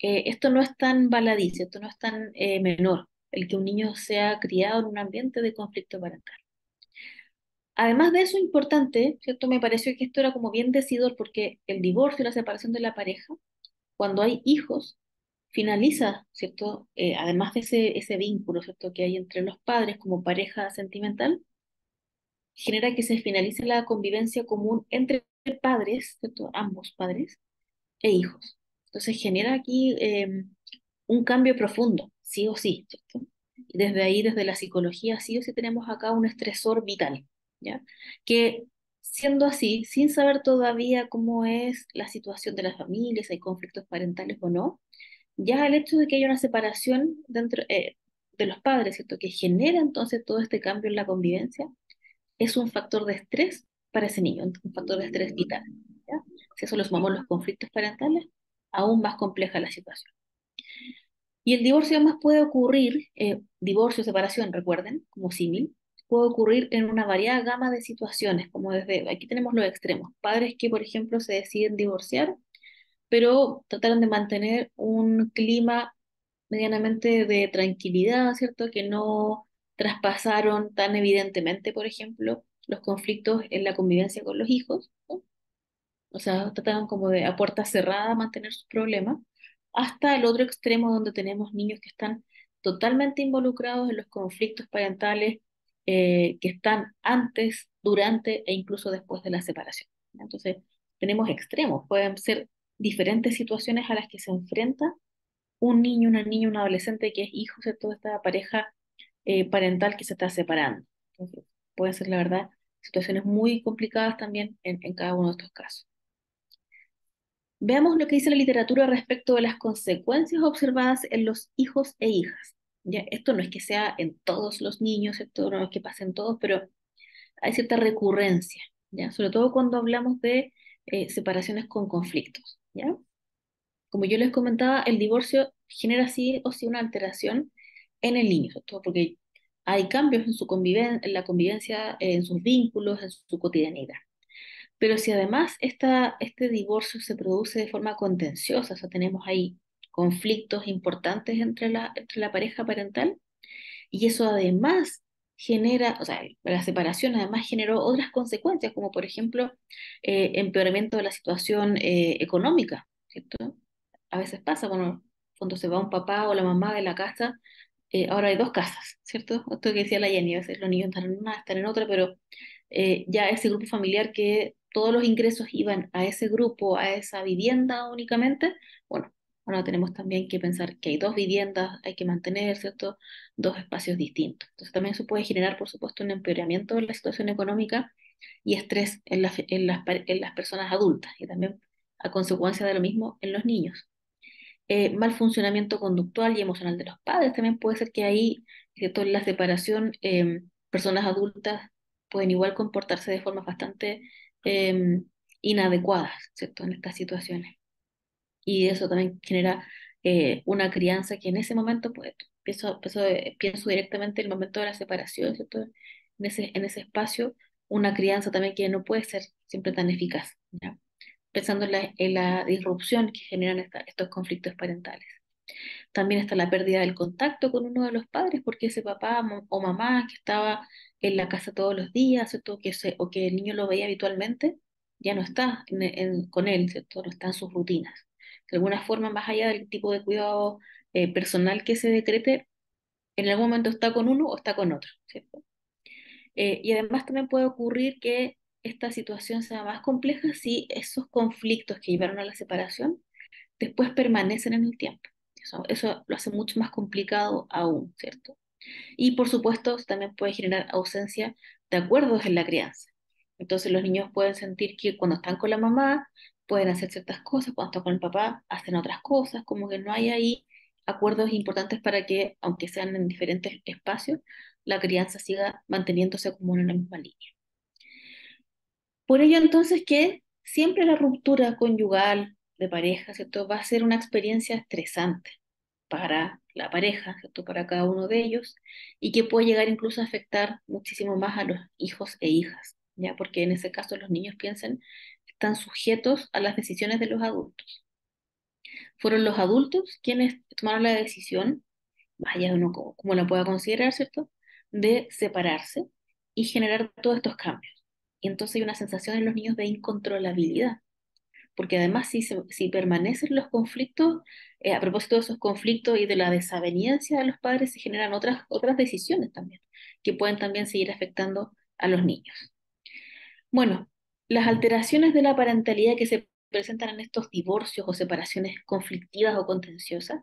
eh, esto no es tan baladizo, esto no es tan menor, el que un niño sea criado en un ambiente de conflicto parental. Además de eso, importante, ¿cierto? Me pareció que esto era como bien decidor porque el divorcio y la separación de la pareja, cuando hay hijos, finaliza, ¿cierto? Eh, además de ese, vínculo, ¿cierto?, que hay entre los padres como pareja sentimental, genera que se finalice la convivencia común entre padres, ¿cierto? ambos padres e hijos. Entonces genera aquí eh, un cambio profundo, sí o sí, ¿cierto? Y desde ahí, desde la psicología, sí o sí tenemos acá un estresor vital, ¿ya? Que siendo así, sin saber todavía cómo es la situación de las familias, hay conflictos parentales o no, ya el hecho de que haya una separación dentro eh, de los padres, ¿cierto? Que genera entonces todo este cambio en la convivencia, es un factor de estrés para ese niño, un factor de estrés mm. vital. Si eso lo sumamos los conflictos parentales, aún más compleja la situación. Y el divorcio además puede ocurrir, eh, divorcio, separación, recuerden, como símil, puede ocurrir en una variada gama de situaciones, como desde, aquí tenemos los extremos, padres que, por ejemplo, se deciden divorciar pero trataron de mantener un clima medianamente de tranquilidad, ¿cierto? Que no traspasaron tan evidentemente, por ejemplo, los conflictos en la convivencia con los hijos, o sea, trataron como de a puerta cerrada mantener sus problemas, hasta el otro extremo donde tenemos niños que están totalmente involucrados en los conflictos parentales eh, que están antes, durante e incluso después de la separación. Entonces, tenemos extremos, pueden ser diferentes situaciones a las que se enfrenta un niño, una niña, un adolescente que es hijo de toda esta pareja eh, parental que se está separando. pueden ser, la verdad, situaciones muy complicadas también en, cada uno de estos casos. Veamos lo que dice la literatura respecto de las consecuencias observadas en los hijos e hijas. Ya, esto no es que sea en todos los niños, esto no es que pase en todos, pero hay cierta recurrencia, ¿ya? sobre todo cuando hablamos de eh, separaciones con conflictos. Como yo les comentaba, el divorcio genera sí o sí una alteración en el niño, todo porque hay cambios en, su en la convivencia, eh, en sus vínculos, en su cotidianidad. Pero si además esta, este divorcio se produce de forma contenciosa, o sea, tenemos ahí conflictos importantes entre la, entre la pareja parental, y eso además genera, o sea, la separación además generó otras consecuencias, como por ejemplo eh, empeoramiento de la situación eh, económica, ¿cierto? A veces pasa, bueno, cuando se va un papá o la mamá de la casa, eh, ahora hay dos casas, ¿cierto? Esto que decía la Jenny, a veces los niños están en una, están en otra, pero ya ese grupo familiar que todos los ingresos iban a ese grupo, a esa vivienda únicamente, bueno, Ahora tenemos también que pensar que hay dos viviendas, hay que mantener, ¿cierto? Dos espacios distintos. Entonces también eso puede generar, por supuesto, un empeoramiento de la situación económica y estrés en, en, las, en las personas adultas y también a consecuencia de lo mismo en los niños. Eh, mal funcionamiento conductual y emocional de los padres. También puede ser que ahí, ¿cierto? En la separación, eh, personas adultas pueden igual comportarse de formas bastante em, inadecuadas, ¿cierto? En estas situaciones y eso también genera eh, una crianza que en ese momento, pues, pienso, pienso, eh, pienso directamente en el momento de la separación, En ese, en ese espacio, una crianza también que no puede ser siempre tan eficaz, ¿ya? Pensando en la, en la disrupción que generan estos conflictos parentales. También está la pérdida del contacto con uno de los padres, porque ese papá o mamá que estaba en la casa todos los días, Que o que el niño lo veía habitualmente, ya no está con él, No está en sus rutinas de alguna forma, más allá del tipo de cuidado eh, personal que se decrete, en algún momento está con uno o está con otro, eh, y además también puede ocurrir que esta situación sea más compleja si esos conflictos que llevaron a la separación después permanecen en el tiempo. Eso, eso lo hace mucho más complicado aún, ¿cierto? Y por supuesto, también puede generar ausencia de acuerdos en la crianza. Entonces los niños pueden sentir que cuando están con la mamá pueden hacer ciertas cosas, cuando están con el papá hacen otras cosas, como que no hay ahí acuerdos importantes para que, aunque sean en diferentes espacios, la crianza siga manteniéndose como en la misma línea. Por ello entonces que siempre la ruptura conyugal de pareja, ¿cierto? Va a ser una experiencia estresante para la pareja, ¿cierto? Para cada uno de ellos y que puede llegar incluso a afectar muchísimo más a los hijos e hijas, ¿ya? Porque en ese caso los niños piensan están sujetos a las decisiones de los adultos. Fueron los adultos quienes tomaron la decisión, vaya uno como, lo la pueda considerar, ¿cierto?, de separarse y generar todos estos cambios. Y entonces hay una sensación en los niños de incontrolabilidad, porque además si, permanecen los conflictos, eh, a propósito de esos conflictos y de la desaveniencia de los padres, se generan otras, otras decisiones también, que pueden también seguir afectando a los niños. Bueno, las alteraciones de la parentalidad que se presentan en estos divorcios o separaciones conflictivas o contenciosas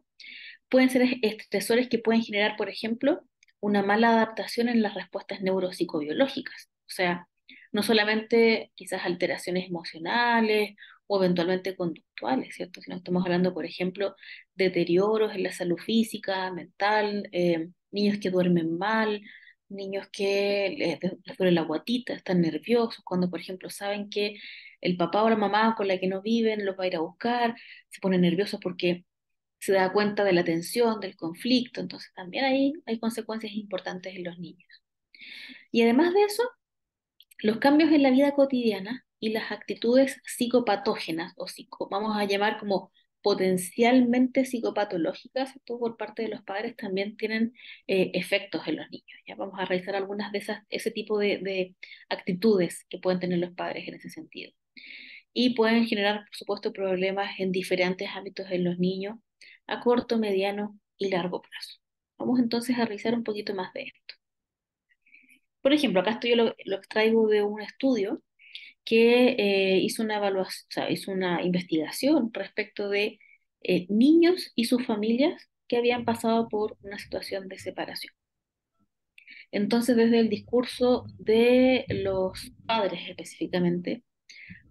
pueden ser estresores que pueden generar, por ejemplo, una mala adaptación en las respuestas neuropsicobiológicas. O sea, no solamente quizás alteraciones emocionales o eventualmente conductuales, ¿cierto? Sino estamos hablando, por ejemplo, deterioros en la salud física, mental, eh, niños que duermen mal, niños que les, la guatita, están nerviosos, cuando por ejemplo saben que el papá o la mamá con la que no viven los va a ir a buscar, se ponen nerviosos porque se da cuenta de la tensión, del conflicto, entonces también ahí hay consecuencias importantes en los niños. Y además de eso, los cambios en la vida cotidiana y las actitudes psicopatógenas o psico, vamos a llamar como potencialmente psicopatológicas por parte de los padres también tienen eh, efectos en los niños. Ya vamos a revisar algunas de esas, ese tipo de, actitudes que pueden tener los padres en ese sentido. Y pueden generar, por supuesto, problemas en diferentes ámbitos en los niños a corto, mediano y largo plazo. Vamos entonces a revisar un poquito más de esto. Por ejemplo, acá esto yo lo, lo extraigo de un estudio que eh, hizo, una evaluación, hizo una investigación respecto de eh, niños y sus familias que habían pasado por una situación de separación. Entonces, desde el discurso de los padres específicamente,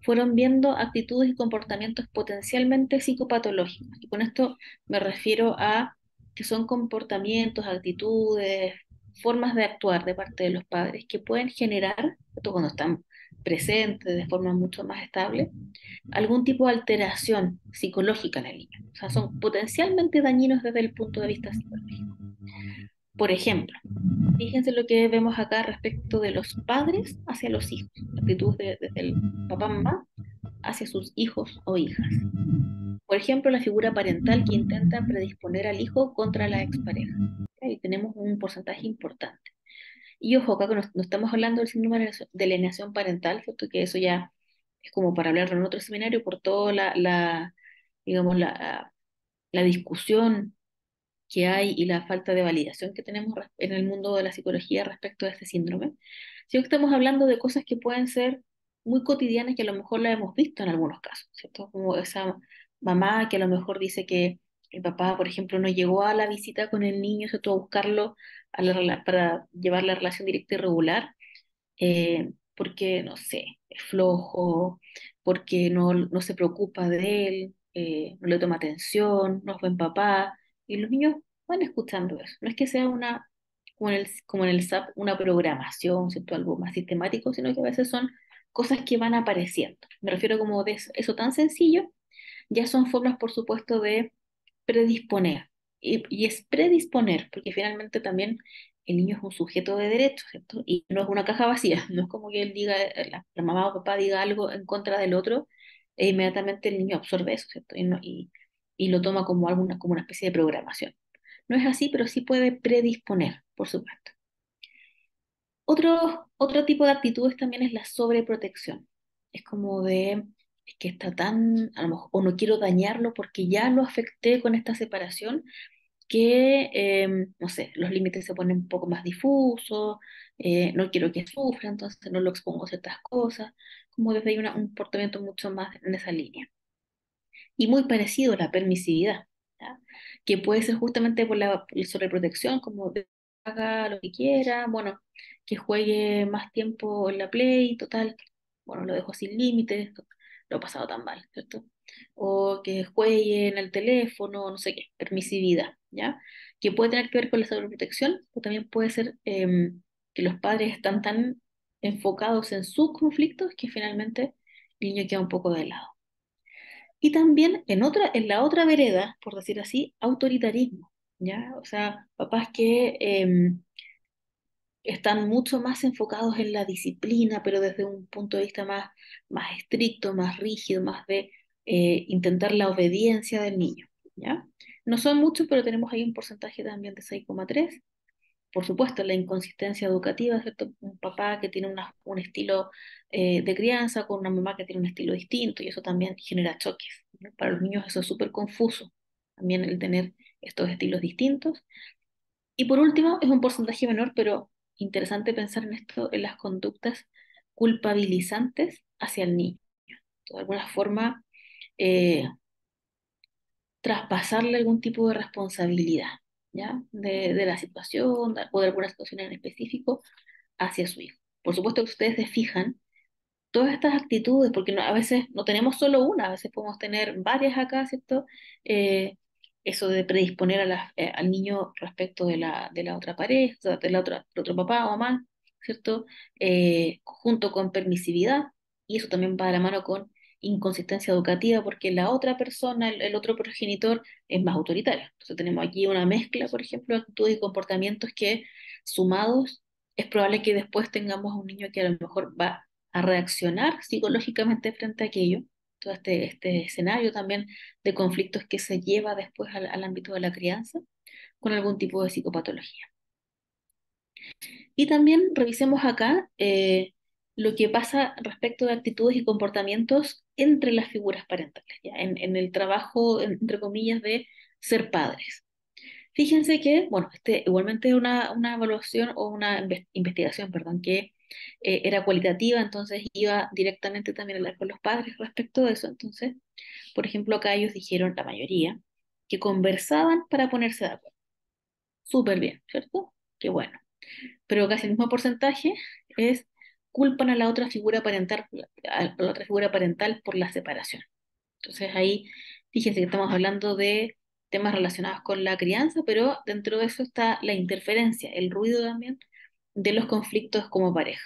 fueron viendo actitudes y comportamientos potencialmente psicopatológicos. Y con esto me refiero a que son comportamientos, actitudes, formas de actuar de parte de los padres que pueden generar, esto cuando están presente de forma mucho más estable, algún tipo de alteración psicológica en el línea O sea, son potencialmente dañinos desde el punto de vista psicológico. Por ejemplo, fíjense lo que vemos acá respecto de los padres hacia los hijos, actitud del papá-mamá hacia sus hijos o hijas. Por ejemplo, la figura parental que intenta predisponer al hijo contra la expareja. Ahí tenemos un porcentaje importante. Y ojo, acá no, estamos hablando del síndrome de alienación parental, que eso ya es como para hablarlo en otro seminario por toda la, la digamos, la, la discusión que hay y la falta de validación que tenemos en el mundo de la psicología respecto a este síndrome, sino que estamos hablando de cosas que pueden ser muy cotidianas que a lo mejor la hemos visto en algunos casos, ¿cierto? Como esa mamá que a lo mejor dice que el papá, por ejemplo, no llegó a la visita con el niño, se tuvo a buscarlo para llevar la relación directa y regular, eh, porque, no sé, es flojo, porque no, no se preocupa de él, eh, no le toma atención, no es buen papá, y los niños van escuchando eso. No es que sea una, como en el, SAP, una programación, ¿cierto? algo más sistemático, sino que a veces son cosas que van apareciendo. Me refiero como de eso, eso tan sencillo, ya son formas, por supuesto, de predisponer, y, es predisponer, porque finalmente también el niño es un sujeto de derechos, ¿cierto? Y no es una caja vacía, [LAUGHS] no es como que él diga, la, mamá o papá diga algo en contra del otro, e inmediatamente el niño absorbe eso, ¿cierto? Y, lo toma como, como una especie de programación. No es así, pero sí puede predisponer, por supuesto. Otro, otro tipo de actitudes también es la sobreprotección. Es como de que está tan, a lo mejor, o no quiero dañarlo porque ya lo afecté con esta separación, que, em, no sé, los límites se ponen un poco más difusos, eh, no quiero que sufra, entonces no lo expongo a ciertas cosas, como desde ahí un comportamiento mucho más en esa línea. Y muy parecido a la permisividad, que puede ser justamente por la sobreprotección, como de, haga lo que quiera, bueno, que juegue más tiempo en la play, total, bueno, lo dejo sin límites, lo ha pasado tan mal, ¿cierto? O que jueguen el teléfono, no sé qué, permisividad, ¿ya? Que puede tener que ver con la sobreprotección, o también puede ser em, que los padres están tan enfocados en sus conflictos que finalmente el niño queda un poco de lado. Y también en, otra, en la otra vereda, por decir así, autoritarismo, ¿ya? O sea, papás que... Em, están mucho más enfocados en la disciplina, pero desde un punto de vista más, más estricto, más rígido, más de eh, intentar la obediencia del niño. ¿ya? No son muchos, pero tenemos ahí un porcentaje también de 6,3. Por supuesto, la inconsistencia educativa, ¿cierto? Un papá que tiene un estilo eh, de crianza con una mamá que tiene un estilo distinto y eso también genera choques. Para los niños eso es súper confuso, también el tener estos estilos distintos. Y por último, es un porcentaje menor, pero interesante pensar en esto, en las conductas culpabilizantes hacia el niño. De alguna forma, eh, traspasarle algún tipo de responsabilidad ¿ya? De, la situación o de alguna situación en específico hacia su hijo. Por supuesto que ustedes se fijan todas estas actitudes, porque a veces no tenemos solo una, a veces podemos tener varias acá, ¿cierto? Eh, eso de predisponer eh, al niño respecto de la, otra pareja, de la del otro papá o mamá, ¿cierto? Eh, junto con permisividad, y eso también va de la mano con inconsistencia educativa, porque la otra persona, el, otro progenitor, es más autoritario. Entonces tenemos aquí una mezcla, por ejemplo, de actitudes y comportamientos que, sumados, es probable que después tengamos un niño que a lo mejor va a reaccionar psicológicamente frente a aquello, todo este, este escenario también de conflictos que se lleva después al, ámbito de la crianza con algún tipo de psicopatología. Y también revisemos acá eh, lo que pasa respecto de actitudes y comportamientos entre las figuras parentales, En, el trabajo, entre comillas, de ser padres. Fíjense que, bueno, este igualmente una, una, evaluación o una investigación, perdón, que eh, era cualitativa, entonces iba directamente también a hablar con los padres respecto de eso. Entonces, por ejemplo, acá ellos dijeron, la mayoría, que conversaban para ponerse de acuerdo. Súper bien, ¿cierto? Qué bueno. Pero casi el mismo porcentaje es culpan a la otra figura parental, a la otra figura parental por la separación. Entonces ahí, fíjense que estamos hablando de temas relacionados con la crianza, pero dentro de eso está la interferencia, el ruido también de los conflictos como pareja.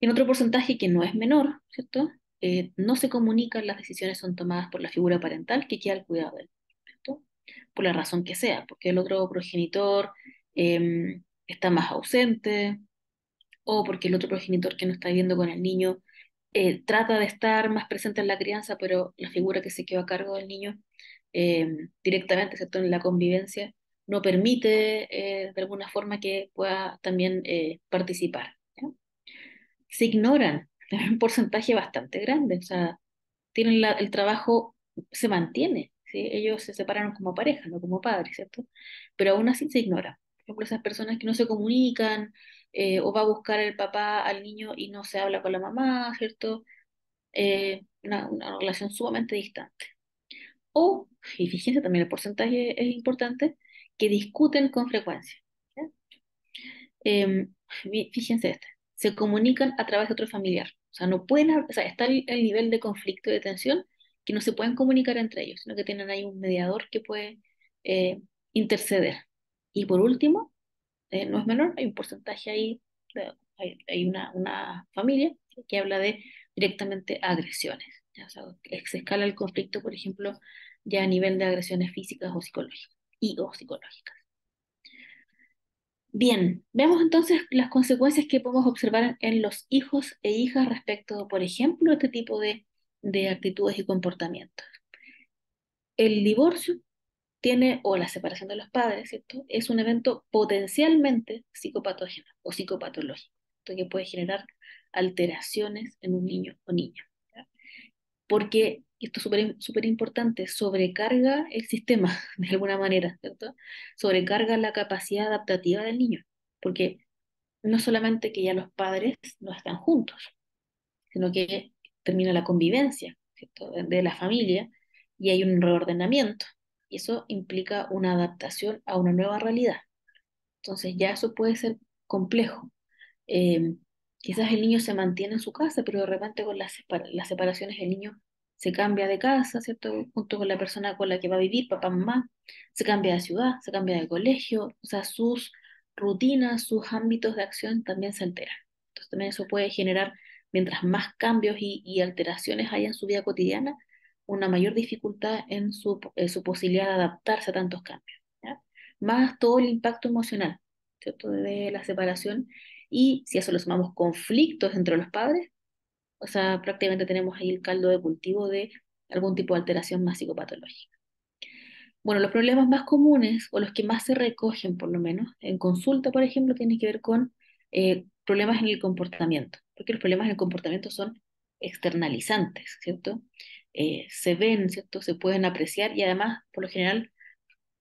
En otro porcentaje que no es menor, ¿cierto? Eh, no se comunican, las decisiones son tomadas por la figura parental que queda al cuidado del ¿cierto? por la razón que sea, porque el otro progenitor em, está más ausente o porque el otro progenitor que no está viviendo con el niño eh, trata de estar más presente en la crianza, pero la figura que se quedó a cargo del niño em, directamente, excepto En la convivencia no permite eh, de alguna forma que pueda también eh, participar. Se ignoran [LAUGHS] un porcentaje bastante grande, o sea, tienen el trabajo, se mantiene, ¿sí? ellos se separaron como pareja, no como padres, ¿cierto? Pero aún así se ignora Por ejemplo, esas personas que no se comunican eh, o va a buscar el papá al niño y no se habla con la mamá, ¿cierto? Una, una relación sumamente distante. O, y fíjense también el porcentaje es importante, que discuten con frecuencia. Em, fíjense este, se comunican a través de otro familiar. O sea, no pueden, o está el, nivel de conflicto y de tensión que no se pueden comunicar entre ellos, sino que tienen ahí un mediador que puede eh, interceder. Y por último, eh, no es menor, hay un porcentaje ahí, hay, una, una, familia que habla de directamente agresiones. O sea, se escala el conflicto, por ejemplo, ya a nivel de agresiones físicas o psicológicas y o psicológicas. Bien, veamos entonces las consecuencias que podemos observar en los hijos e hijas respecto, por ejemplo, a este tipo de, actitudes y comportamientos. El divorcio tiene, o la separación de los padres, Es un evento potencialmente psicopatógeno o psicopatológico, que puede generar alteraciones en un niño o niña. Porque y esto es súper importante, sobrecarga el sistema [LAUGHS] de alguna manera, ¿cierto? Sobrecarga la capacidad adaptativa del niño, porque no solamente que ya los padres no están juntos, sino que termina la convivencia de la familia y hay un reordenamiento, y eso implica una adaptación a una nueva realidad. Entonces ya eso puede ser complejo. Em, quizás el niño se mantiene en su casa, pero de repente con las, separaciones el niño se cambia de casa, ¿cierto? Junto con la persona con la que va a vivir, papá, mamá, se cambia de ciudad, se cambia de colegio, o sea, sus rutinas, sus ámbitos de acción también se alteran. Entonces también eso puede generar, mientras más cambios y, alteraciones haya en su vida cotidiana, una mayor dificultad en su, su posibilidad de adaptarse a tantos cambios. Más todo el impacto emocional, ¿cierto? De la separación. Y si a eso lo sumamos conflictos entre los padres, o sea, prácticamente tenemos ahí el caldo de cultivo de algún tipo de alteración más psicopatológica. Bueno, los problemas más comunes, o los que más se recogen por lo menos, en consulta, por ejemplo, tienen que ver con eh, problemas en el comportamiento, porque los problemas en el comportamiento son externalizantes, ¿cierto? Eh, se ven, ¿cierto? Se pueden apreciar y además, por lo general,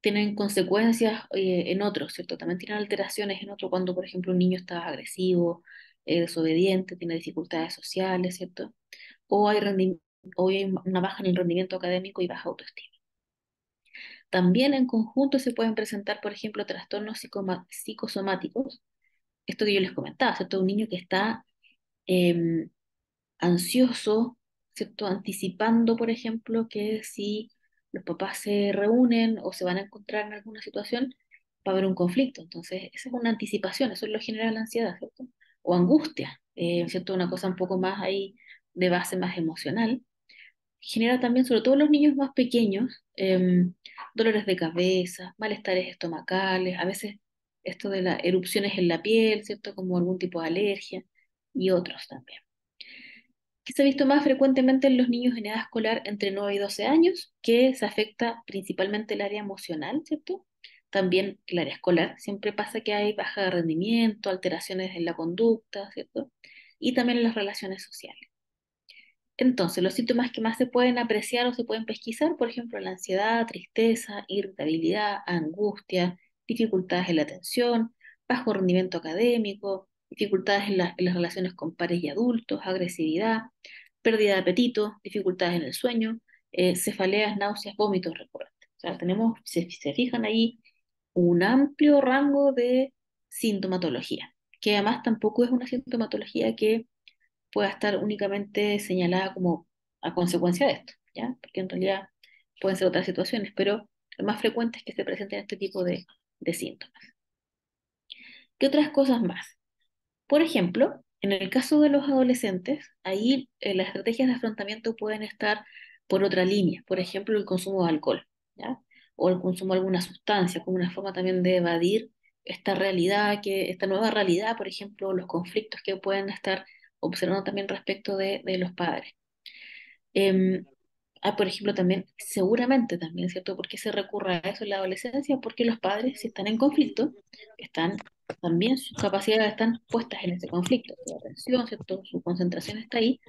tienen consecuencias eh, en otros, ¿cierto? También tienen alteraciones en otros, cuando, por ejemplo, un niño está agresivo, es desobediente, tiene dificultades sociales, ¿cierto? O hay, una baja en el rendimiento académico y baja autoestima. También en conjunto se pueden presentar, por ejemplo, trastornos psicosomáticos. Esto que yo les comentaba, ¿cierto? Un niño que está em, ansioso, ¿cierto? Anticipando, por ejemplo, que si los papás se reúnen o se van a encontrar en alguna situación, va a haber un conflicto. Entonces, esa es una anticipación, eso es lo que genera la ansiedad, ¿cierto? o angustia, eh, ¿cierto? Una cosa un poco más ahí de base más emocional, genera también, sobre todo en los niños más pequeños, em, dolores de cabeza, malestares estomacales, a veces esto de las erupciones en la piel, ¿cierto? Como algún tipo de alergia y otros también. Que se ha visto más frecuentemente en los niños en edad escolar entre 9 y 12 años, que se afecta principalmente el área emocional, ¿cierto? También el área escolar, siempre pasa que hay baja de rendimiento, alteraciones en la conducta, ¿cierto? Y también en las relaciones sociales. Entonces, los síntomas que más se pueden apreciar o se pueden pesquisar, por ejemplo, la ansiedad, tristeza, irritabilidad, angustia, dificultades en la atención, bajo rendimiento académico, dificultades en, las relaciones con pares y adultos, agresividad, pérdida de apetito, dificultades en el sueño, eh, cefaleas, náuseas, vómitos recurrentes. O sea, tenemos, se fijan ahí, un amplio rango de sintomatología, que además tampoco es una sintomatología que pueda estar únicamente señalada como a consecuencia de esto, ¿ya? porque en realidad pueden ser otras situaciones, pero lo más frecuente es que se presenten este tipo de, síntomas. ¿Qué otras cosas más? Por ejemplo, en el caso de los adolescentes, ahí eh, las estrategias de afrontamiento pueden estar por otra línea, por ejemplo, el consumo de alcohol. ¿ya? o el consumo de alguna sustancia, como una forma también de evadir esta realidad, que, esta nueva realidad, por ejemplo, los conflictos que pueden estar observando también respecto de, los padres. Em, ah, por ejemplo, también, seguramente también, ¿cierto? ¿Por qué se recurre a eso en la adolescencia? Porque los padres, si están en conflicto, están también, sus capacidades están puestas en ese conflicto. Su atención, ¿cierto? Su concentración está ahí.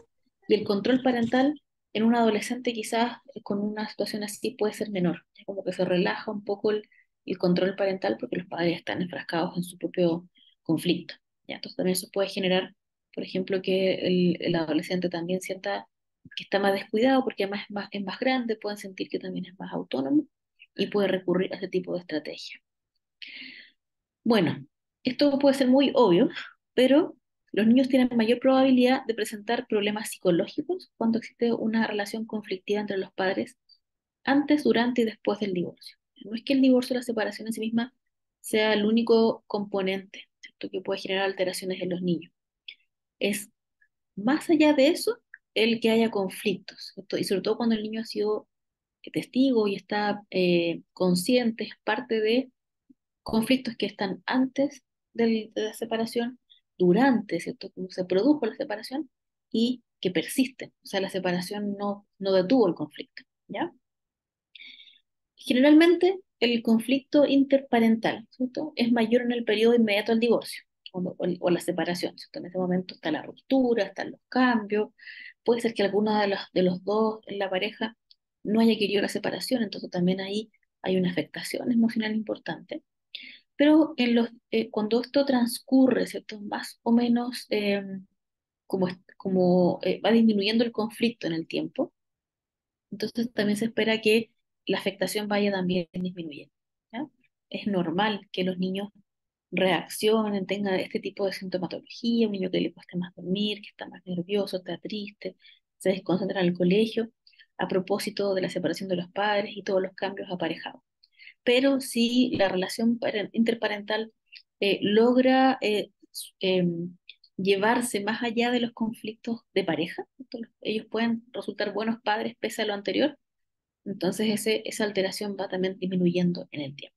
Y el control parental en un adolescente quizás con una situación así puede ser menor, como que se relaja un poco el, control parental porque los padres están enfrascados en su propio conflicto. ¿ya? Entonces también eso puede generar, por ejemplo, que el, adolescente también sienta que está más descuidado porque además es más, más grande, pueden sentir que también es más autónomo y puede recurrir a ese tipo de estrategia. Bueno, esto puede ser muy obvio, pero los niños tienen mayor probabilidad de presentar problemas psicológicos cuando existe una relación conflictiva entre los padres antes, durante y después del divorcio. No es que el divorcio o la separación en sí misma sea el único componente que puede generar alteraciones en los niños. Es más allá de eso el que haya conflictos, y sobre todo cuando el niño ha sido eh, testigo y está eh, consciente, es parte de conflictos que están antes de la separación durante, ¿cierto? se produjo la separación y que persiste. O sea, la separación no, no detuvo el conflicto, ¿ya? Generalmente el conflicto interparental ¿cierto? es mayor en el periodo inmediato al divorcio o, la separación. ¿cierto? En ese momento está la ruptura, están los cambios. Puede ser que alguno de los, de los dos en la pareja no haya querido la separación, entonces también ahí hay una afectación emocional importante. Pero en los, eh, cuando esto transcurre, Más o menos em, como, como eh, va disminuyendo el conflicto en el tiempo, entonces también se espera que la afectación vaya también disminuyendo. Es normal que los niños reaccionen, tengan este tipo de sintomatología, un niño que le cueste más dormir, que está más nervioso, está triste, se desconcentra en el colegio, a propósito de la separación de los padres y todos los cambios aparejados pero si la relación interparental eh, logra eh, em, llevarse más allá de los conflictos de pareja, ellos pueden resultar buenos padres pese a lo anterior, entonces esa alteración va también disminuyendo en el tiempo.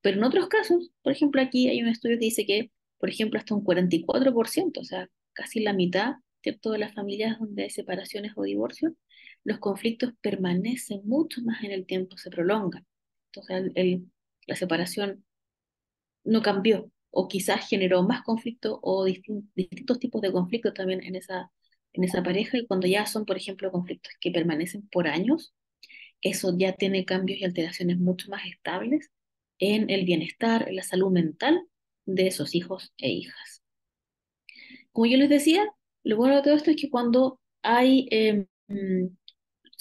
Pero en otros casos, por ejemplo, aquí hay un estudio que dice que, por ejemplo, hasta un 44%, o sea, casi la mitad, de todas las familias donde hay separaciones o divorcios, los conflictos permanecen mucho más en el tiempo, se prolongan. Entonces, el, la separación no cambió o quizás generó más conflicto, o distintos tipos de conflictos también en esa, en esa pareja y cuando ya son, por ejemplo, conflictos que permanecen por años, eso ya tiene cambios y alteraciones mucho más estables en el bienestar, en la salud mental de esos hijos e hijas. Como yo les decía, lo bueno de todo esto es que cuando hay em,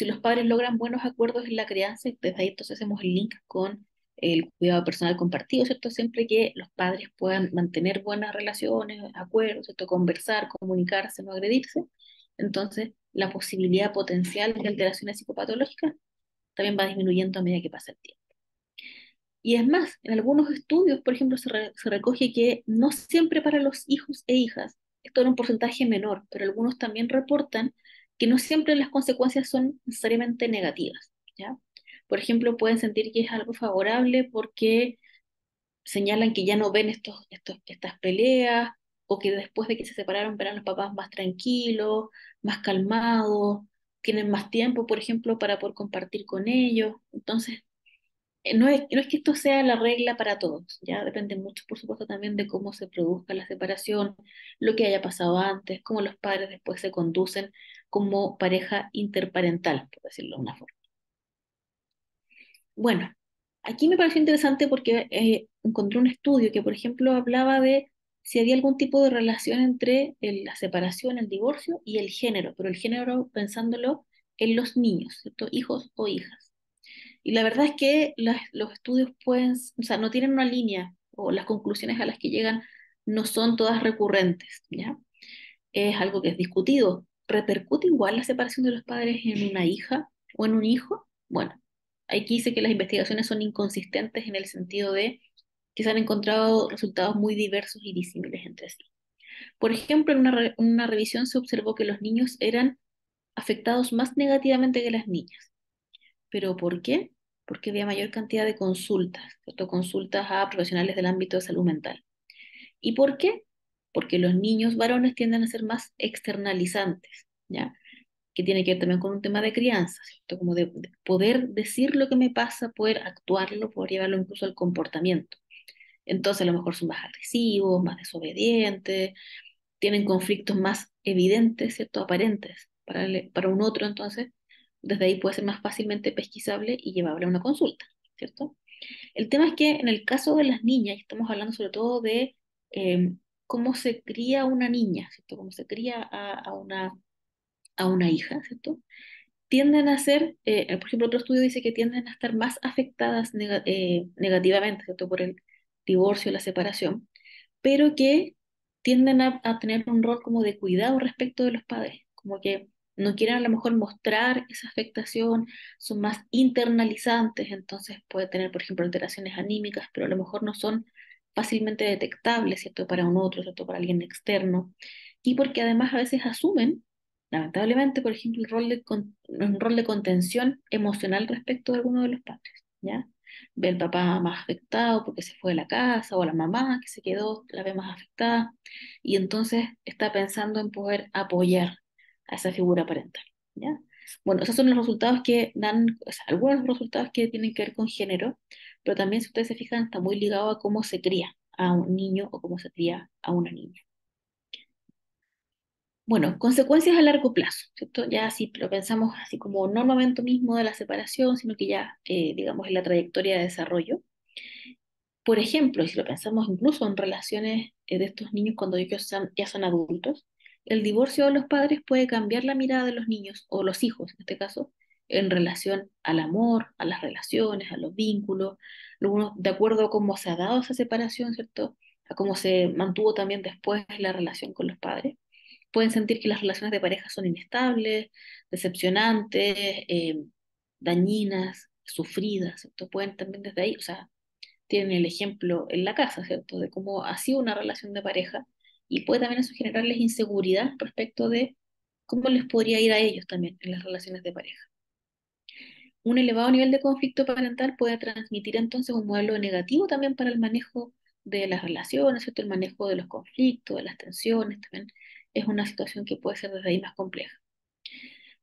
si los padres logran buenos acuerdos en la crianza, desde ahí entonces hacemos el link con el cuidado personal compartido, ¿cierto? Siempre que los padres puedan mantener buenas relaciones, acuerdos, Conversar, comunicarse, no agredirse. Entonces, la posibilidad potencial de alteraciones psicopatológicas también va disminuyendo a medida que pasa el tiempo. Y es más, en algunos estudios, por ejemplo, se, se recoge que no siempre para los hijos e hijas, esto era un porcentaje menor, pero algunos también reportan que no siempre las consecuencias son necesariamente negativas, ¿ya? Por ejemplo, pueden sentir que es algo favorable porque señalan que ya no ven estos, estas peleas o que después de que se separaron verán los papás más tranquilos, más calmados, tienen más tiempo, por ejemplo, para poder compartir con ellos. Entonces, eh, no es, no es que esto sea la regla para todos, ya depende mucho, por supuesto, también de cómo se produzca la separación, lo que haya pasado antes, cómo los padres después se conducen como pareja interparental, por decirlo de una forma. Bueno, aquí me pareció interesante porque eh, encontré un estudio que, por ejemplo, hablaba de si había algún tipo de relación entre eh, la separación, el divorcio y el género, pero el género pensándolo en los niños, hijos o hijas. Y la verdad es que los estudios pueden, o sea, no tienen una línea o las conclusiones a las que llegan no son todas recurrentes, ¿ya? Es algo que es discutido, ¿repercute igual la separación de los padres en una hija o en un hijo? Bueno, aquí dice que las investigaciones son inconsistentes en el sentido de que se han encontrado resultados muy diversos y disímiles entre sí. Por ejemplo, en una, revisión se observó que los niños eran afectados más negativamente que las niñas. ¿Pero por qué? Porque había mayor cantidad de consultas, consultas a profesionales del ámbito de salud mental. ¿Y por qué? porque los niños varones tienden a ser más externalizantes, ¿ya? que tiene que ver también con un tema de crianza, ¿cierto? Como de, poder decir lo que me pasa, poder actuarlo, poder llevarlo incluso al comportamiento. Entonces a lo mejor son más agresivos, más desobedientes, tienen conflictos más evidentes, ¿cierto? Aparentes para, para un otro, entonces desde ahí puede ser más fácilmente pesquisable y llevable a una consulta, ¿cierto? El tema es que en el caso de las niñas, estamos hablando sobre todo de em, cómo se cría una niña, ¿cierto? Cómo se cría a, una, a una hija, ¿cierto? Tienden a ser, eh, eh, por ejemplo, otro estudio dice que tienden a estar más afectadas eh, negativamente, ¿cierto? Por el divorcio, la separación, pero que tienden a, tener un rol como de cuidado respecto de los padres, como que no quieren a lo mejor mostrar esa afectación, son más internalizantes, entonces puede tener, por ejemplo, alteraciones anímicas, pero a lo mejor no son fácilmente detectable ¿cierto? Para un otro, ¿cierto? Para alguien externo. Y porque además a veces asumen, lamentablemente, por ejemplo, el rol de un rol de contención emocional respecto de alguno de los padres, ¿ya? Ve al papá más afectado porque se fue de la casa, o a la mamá que se quedó, la ve más afectada, y entonces está pensando en poder apoyar a esa figura parental, ¿ya? Bueno, esos son los resultados que dan, o sea, algunos resultados que tienen que ver con género, pero también si ustedes se fijan está muy ligado a cómo se cría a un niño o cómo se cría a una niña. Bueno, consecuencias a largo plazo, ¿cierto? Ya si lo pensamos así como no mismo de la separación, sino que ya, eh, digamos, en la trayectoria de desarrollo. Por ejemplo, si lo pensamos incluso en relaciones eh, de estos niños cuando ellos ya son adultos, el divorcio de los padres puede cambiar la mirada de los niños o los hijos, en este caso, en relación al amor, a las relaciones, a los vínculos, de acuerdo a cómo se ha dado esa separación, ¿cierto? A cómo se mantuvo también después la relación con los padres. Pueden sentir que las relaciones de pareja son inestables, decepcionantes, eh, dañinas, sufridas, ¿cierto? Pueden también desde ahí, o sea, tienen el ejemplo en la casa, ¿cierto? De cómo ha sido una relación de pareja y puede también eso generarles inseguridad respecto de cómo les podría ir a ellos también en las relaciones de pareja un elevado nivel de conflicto parental puede transmitir entonces un modelo negativo también para el manejo de las relaciones, ¿cierto? el manejo de los conflictos, de las tensiones, también es una situación que puede ser desde ahí más compleja.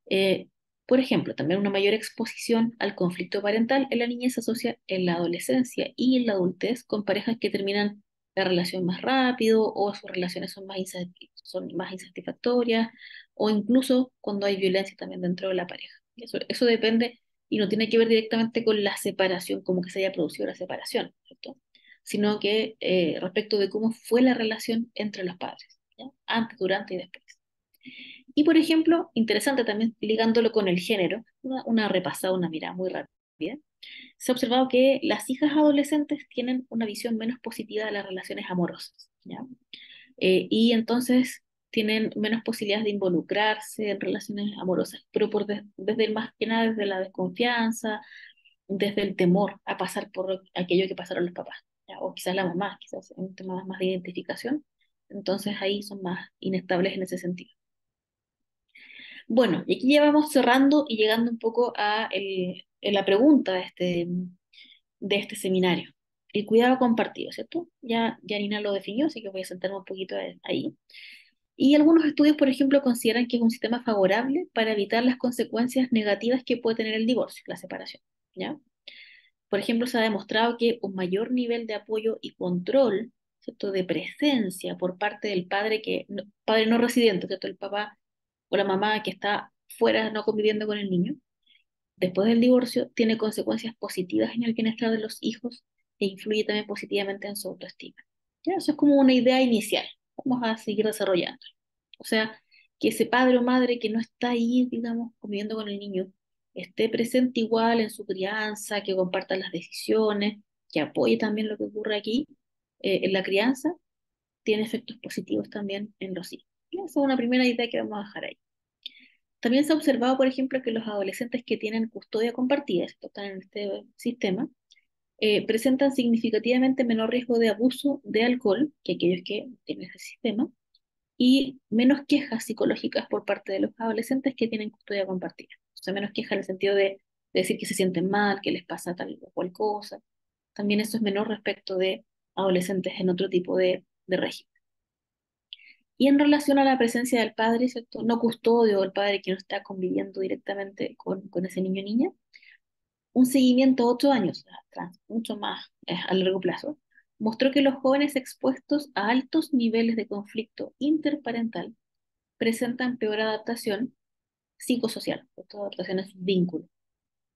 Eh, por ejemplo, también una mayor exposición al conflicto parental en la niñez se asocia en la adolescencia y en la adultez con parejas que terminan la relación más rápido o sus relaciones son más, son más insatisfactorias o incluso cuando hay violencia también dentro de la pareja. eso depende y no tiene que ver directamente con la separación, como que se haya producido la separación, sino que eh, respecto de cómo fue la relación entre los padres, antes, durante y después. Y por ejemplo, interesante también ligándolo con el género, una, repasada, una mirada muy rápida, se ha observado que las hijas adolescentes tienen una visión menos positiva de las relaciones amorosas. Eh, y entonces tienen menos posibilidades de involucrarse en relaciones amorosas, pero por desde más que nada desde la desconfianza, desde el temor a pasar por aquello que pasaron los papás, o quizás la mamá, quizás un tema más de identificación, entonces ahí son más inestables en ese sentido. Bueno, y aquí ya vamos cerrando y llegando un poco a la pregunta de este, de este seminario. El cuidado compartido, ¿cierto? Ya Nina lo definió, así que voy a sentarme un poquito ahí. Y algunos estudios, por ejemplo, consideran que es un sistema favorable para evitar las consecuencias negativas que puede tener el divorcio, la separación. ¿ya? Por ejemplo, se ha demostrado que un mayor nivel de apoyo y control, de presencia por parte del padre que no, padre no residente, ¿cierto? el papá o la mamá que está fuera no conviviendo con el niño, después del divorcio tiene consecuencias positivas en el bienestar de los hijos e influye también positivamente en su autoestima. ¿ya? Eso es como una idea inicial vamos a seguir desarrollando. O sea, que ese padre o madre que no está ahí, digamos, conviviendo con el niño, esté presente igual en su crianza, que comparta las decisiones, que apoye también lo que ocurre aquí eh, en la crianza, tiene efectos positivos también en los hijos. Y esa es una primera idea que vamos a dejar ahí. También se ha observado, por ejemplo, que los adolescentes que tienen custodia compartida, que están en este sistema, eh, presentan significativamente menor riesgo de abuso de alcohol que aquellos que tienen ese sistema y menos quejas psicológicas por parte de los adolescentes que tienen custodia compartida. O sea, menos quejas en el sentido de, decir que se sienten mal, que les pasa tal o cual cosa. También eso es menor respecto de adolescentes en otro tipo de, régimen. Y en relación a la presencia del padre, ¿cierto? No custodio, el padre que no está conviviendo directamente con, con ese niño o niña, un seguimiento ocho años años, mucho más eh, a largo plazo, mostró que los jóvenes expuestos a altos niveles de conflicto interparental presentan peor adaptación psicosocial, adaptación es vínculo,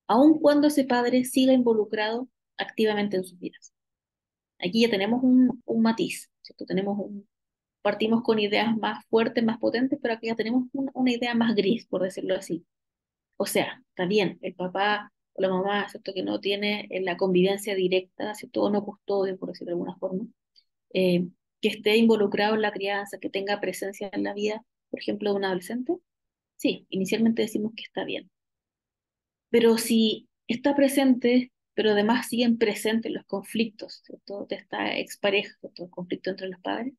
aun cuando ese padre siga involucrado activamente en sus vidas. Aquí ya tenemos un, matiz, ¿cierto? Tenemos partimos con ideas más fuertes, más potentes, pero aquí ya tenemos una idea más gris, por decirlo así. O sea, también el papá o la mamá, ¿cierto? Que no tiene eh, la convivencia directa, ¿cierto? O no custodia, por decirlo de alguna forma, eh, que esté involucrado en la crianza, que tenga presencia en la vida, por ejemplo, de un adolescente, sí, inicialmente decimos que está bien. Pero si está presente, pero además siguen presentes los conflictos, todo De esta expareja, todo el conflicto entre los padres,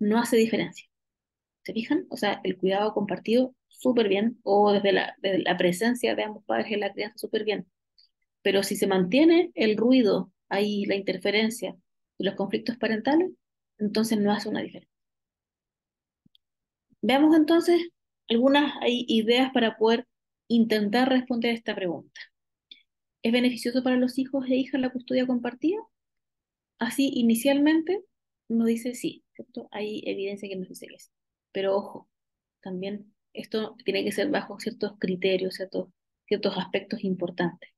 no hace diferencia. ¿Se fijan? O sea, el cuidado compartido súper bien, o desde la, la presencia de ambos padres en la crianza, súper bien. Pero si se mantiene el ruido ahí, la interferencia y los conflictos parentales, entonces no hace una diferencia. Veamos entonces algunas ideas para poder intentar responder esta pregunta. ¿Es beneficioso para los hijos e hijas la custodia compartida? Así, inicialmente, nos dice sí, ¿cierto? Hay evidencia que nos dice que sí. Pero ojo, también esto tiene que ser bajo ciertos criterios, ciertos, aspectos importantes.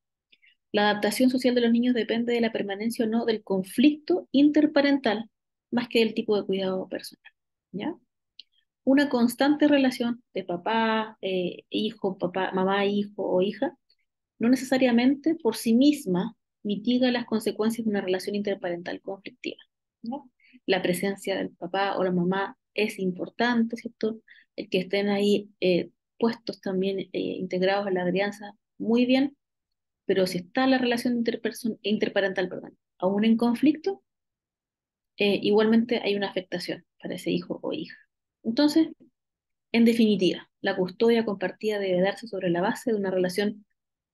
La adaptación social de los niños depende de la permanencia o no del conflicto interparental, más que del tipo de cuidado personal. ¿ya? Una constante relación de papá, eh, hijo, papá, mamá, hijo o hija, no necesariamente por sí misma mitiga las consecuencias de una relación interparental conflictiva. La presencia del papá o la mamá es importante, ¿cierto? Eh, que estén ahí eh, puestos también eh, integrados en la crianza muy bien, pero si está la relación interparental perdón, aún en conflicto, igualmente hay una afectación para ese hijo o hija. Entonces, en definitiva, la custodia compartida debe darse sobre la base de una relación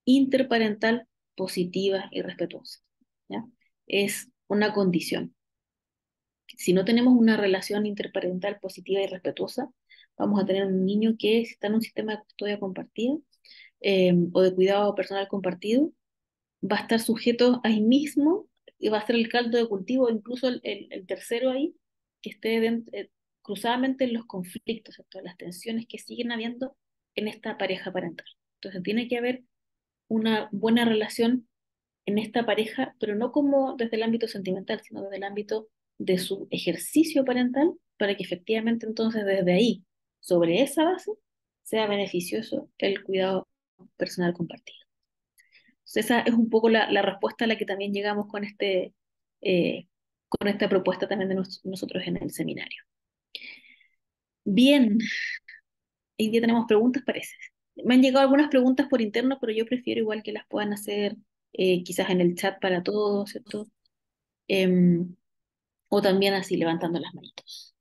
interparental positiva y respetuosa. ¿ya? Es una condición. Si no tenemos una relación interparental positiva y respetuosa, vamos a tener un niño que está en un sistema de custodia compartida eh, o de cuidado personal compartido, va a estar sujeto ahí mismo y va a ser el caldo de cultivo, incluso el, tercero ahí, que esté eh, cruzadamente en los conflictos, en todas las tensiones que siguen habiendo en esta pareja parental. Entonces tiene que haber una buena relación en esta pareja, pero no como desde el ámbito sentimental, sino desde el ámbito de su ejercicio parental, para que efectivamente entonces desde ahí sobre esa base sea beneficioso el cuidado personal compartido. esa es un poco la, respuesta a la que también llegamos con, este, eh, con esta propuesta también de nosotros en el seminario. Bien, hoy día tenemos preguntas, parece. Me han llegado algunas preguntas por interno, pero yo prefiero igual que las puedan hacer eh, quizás en el chat para todos, ¿cierto? Em, o también así levantando las manitos.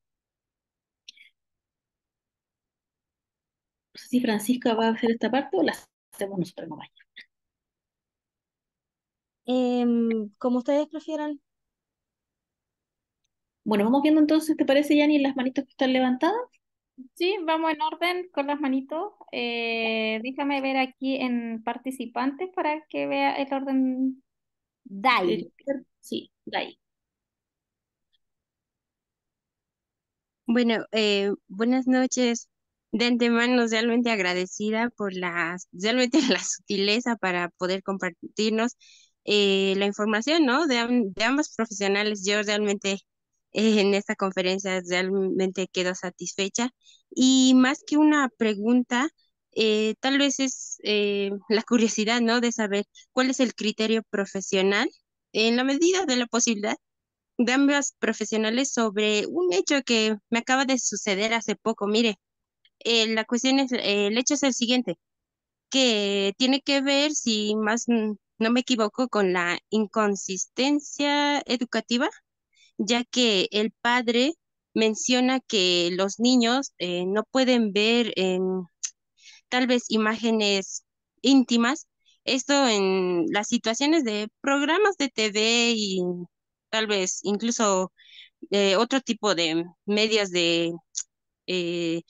No sé si Francisca va a hacer esta parte o la hacemos nosotros mañana em, como ustedes prefieran. Bueno, vamos viendo entonces, ¿te parece, Yanni, las manitos que están levantadas? Sí, vamos en orden con las manitos. Eh, déjame ver aquí en participantes para que vea el orden. Dai. Sí, Dai. Bueno, eh, buenas noches de antemano realmente agradecida por la, realmente [LAUGHS] la sutileza para poder compartirnos eh, la información, ¿no? De, ambas profesionales. Yo realmente eh, en esta conferencia realmente quedo satisfecha. Y más que una pregunta, eh, tal vez es la curiosidad, ¿no? De saber cuál es el criterio profesional en la medida de la posibilidad de ambas profesionales sobre un hecho que me acaba de suceder hace poco. Mire, eh, la cuestión es, eh, el hecho es el siguiente, que tiene que ver, si más no me equivoco, con la inconsistencia educativa, ya que el padre menciona que los niños eh, no pueden ver tal vez imágenes íntimas. Esto en las situaciones de programas de TV y tal vez incluso otro tipo de medias de eh,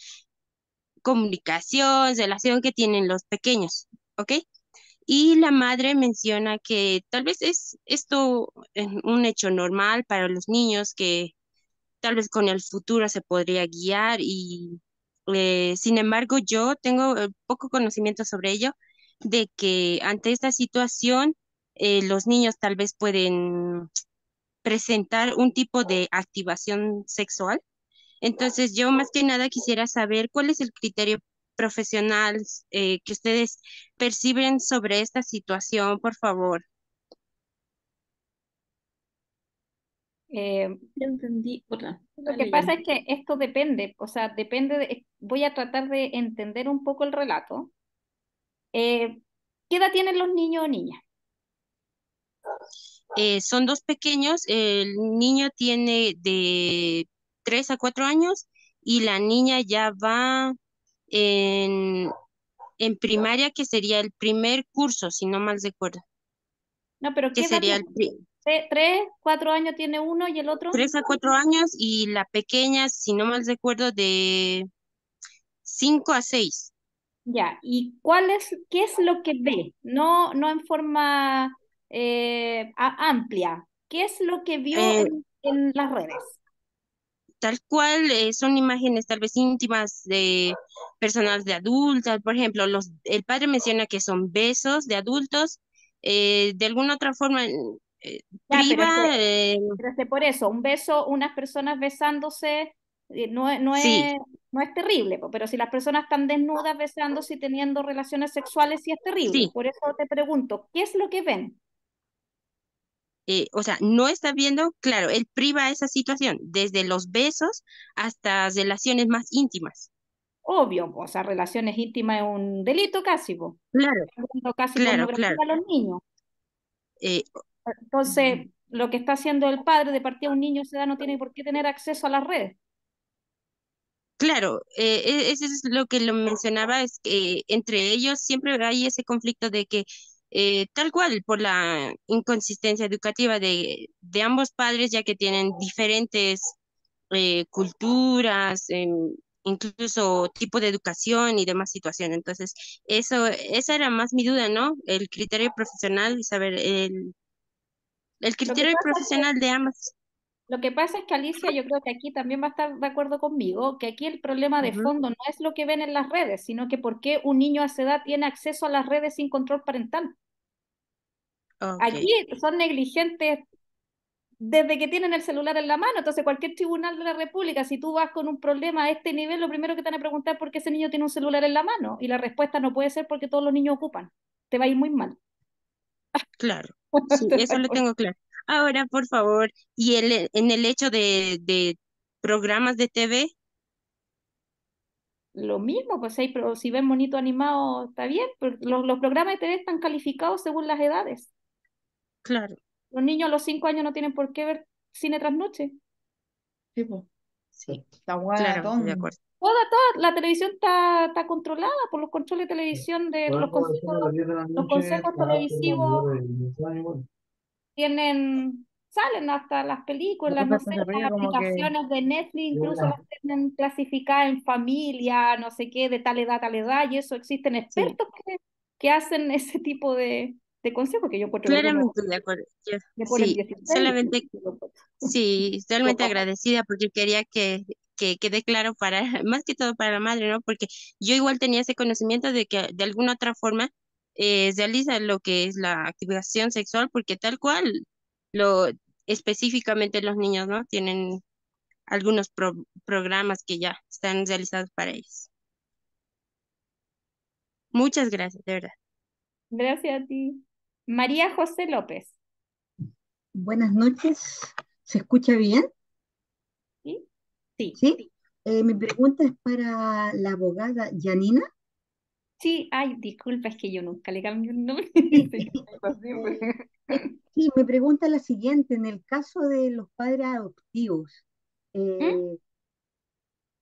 comunicación, relación que tienen los pequeños, ¿ok? Y la madre menciona que tal vez es esto un hecho normal para los niños que tal vez con el futuro se podría guiar y eh, sin embargo yo tengo eh, poco conocimiento sobre ello de que ante esta situación eh, los niños tal vez pueden presentar un tipo de activación sexual entonces, yo más que nada quisiera saber cuál es el criterio profesional eh, que ustedes perciben sobre esta situación, por favor. Eh, entendí. Lo que pasa es que esto depende, o sea, depende, voy a tratar de entender un poco el relato. Eh, ¿Qué edad tienen los niños o niñas? son dos pequeños, el niño tiene de tres a cuatro años y la niña ya va en, en primaria, que sería el primer curso, si no mal recuerdo. No, pero ¿qué sería el ¿Tres, cuatro años tiene uno y el otro? Tres a cuatro años y la pequeña, si no mal recuerdo, de cinco a seis. Ya, ¿y cuál es, qué es lo que ve? No, no en forma eh, amplia. ¿Qué es lo que vio eh, en, las redes? tal cual eh, son imágenes tal vez íntimas de personas de adultas, por ejemplo, los, el padre menciona que son besos de adultos, eh, de alguna otra forma... por eso, un beso, unas personas besándose eh, no, no, es, no es terrible, pero si las personas están desnudas besándose y teniendo relaciones sexuales, sí es terrible. Por eso te pregunto, ¿qué es lo que ven? Eh, o sea, no está viendo, claro, él priva esa situación desde los besos hasta relaciones más íntimas. Obvio, o sea, relaciones íntimas es un delito casi, ¿no? Claro, casi claro, claro. niños. Eh, e, entonces, lo que está haciendo el padre de partir a un niño se da no tiene por qué tener acceso a las redes. Claro, eh, e, eso es lo que lo mencionaba, es que entre ellos siempre hay ese conflicto de que eh, tal cual por la inconsistencia educativa de, de ambos padres, ya que tienen diferentes eh, culturas, em, incluso tipo de educación y demás situación. Entonces, eso, esa era más mi duda, ¿no? El criterio profesional, saber el, el criterio profesional de ambas. Lo que pasa es que Alicia, yo creo que aquí también va a estar de acuerdo conmigo, que aquí el problema de fondo no es lo que ven en las redes, sino que por qué un niño a esa edad tiene acceso a las redes sin control parental. Aquí son negligentes desde que tienen el celular en la mano. Entonces, cualquier tribunal de la República, si tú vas con un problema a este nivel, lo primero que te van a preguntar es por qué ese niño tiene un celular en la mano. Y la respuesta no puede ser porque todos los niños ocupan. Te va a ir muy mal. Claro. [LAUGHS] eso lo tengo claro. Ahora, por favor, y el, eh, en el hecho de, de programas de TV. Lo mismo, pues sí pero si ven bonito animado, está bien, pero los, programas de TV están calificados según las edades. Claro. Los niños a los cinco años no tienen por qué ver cine tras Sí, está pues. La claro, acuerdo. Toda, la televisión está, está controlada por los controles de televisión de los consejos televisivos tienen, salen hasta las películas, no sé, las aplicaciones de Netflix incluso las tienen clasificadas en familia, no sé qué, de tal edad, tal edad, y eso existen expertos que, hacen [LAUGHS] ese tipo de, de consejo que yo Claramente de acuerdo. sí, solamente, sí, agradecida porque quería que, que quede claro para, [LAUGHS] más que todo para la madre, ¿no? Porque yo igual tenía ese conocimiento de que de alguna otra forma eh, realiza lo que es la activación sexual, porque tal cual, lo específicamente los niños, ¿no? Tienen algunos programas que ya están realizados para ellos. Muchas gracias, de verdad. Gracias a ti. María José López. Buenas noches. ¿Se escucha bien? Sí. Sí. ¿Sí? Eh, mi pregunta es para la abogada Janina. Sí, ay, disculpa, es que yo nunca le cambio el nombre. [LAUGHS] [LAUGHS] Pues. sí, me pregunta la siguiente, en el caso de los padres adoptivos, ¿Mm? eh,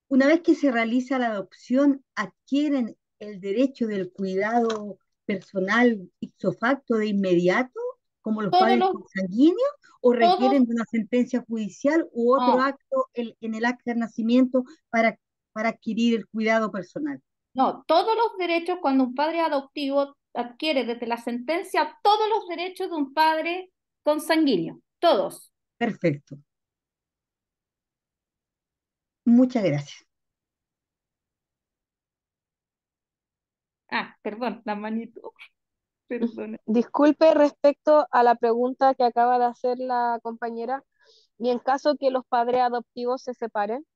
una vez que se realiza la adopción, ¿adquieren el derecho del cuidado personal ipso facto de inmediato, como los padres consanguíneos, o requieren de una sentencia judicial u otro oh. acto en el acta de nacimiento para adquirir el cuidado personal? No, todos los derechos cuando un padre adoptivo adquiere desde la sentencia todos los derechos de un padre consanguíneo, todos. Perfecto. Muchas gracias. Ah, perdón, la manito. [LAUGHS] Disculpe respecto a la pregunta que acaba de hacer la compañera, y en caso que los padres adoptivos se separen.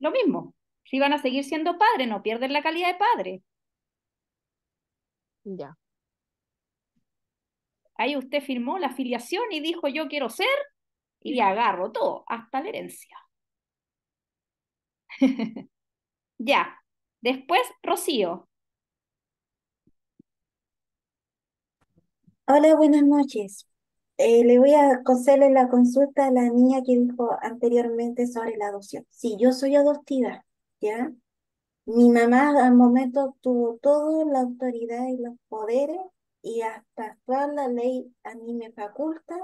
Lo mismo. Si van a seguir siendo padres, no pierden la calidad de padre. Ya. Ahí usted firmó la filiación y dijo yo quiero ser y agarro todo, hasta la herencia. [LAUGHS] ya. Después, Rocío. Hola, buenas noches. Eh, le voy a conceder la consulta a la niña que dijo anteriormente sobre la adopción. Sí, yo soy adoptiva. ¿ya? Mi mamá al momento tuvo toda la autoridad y los poderes y hasta toda la ley a mí me faculta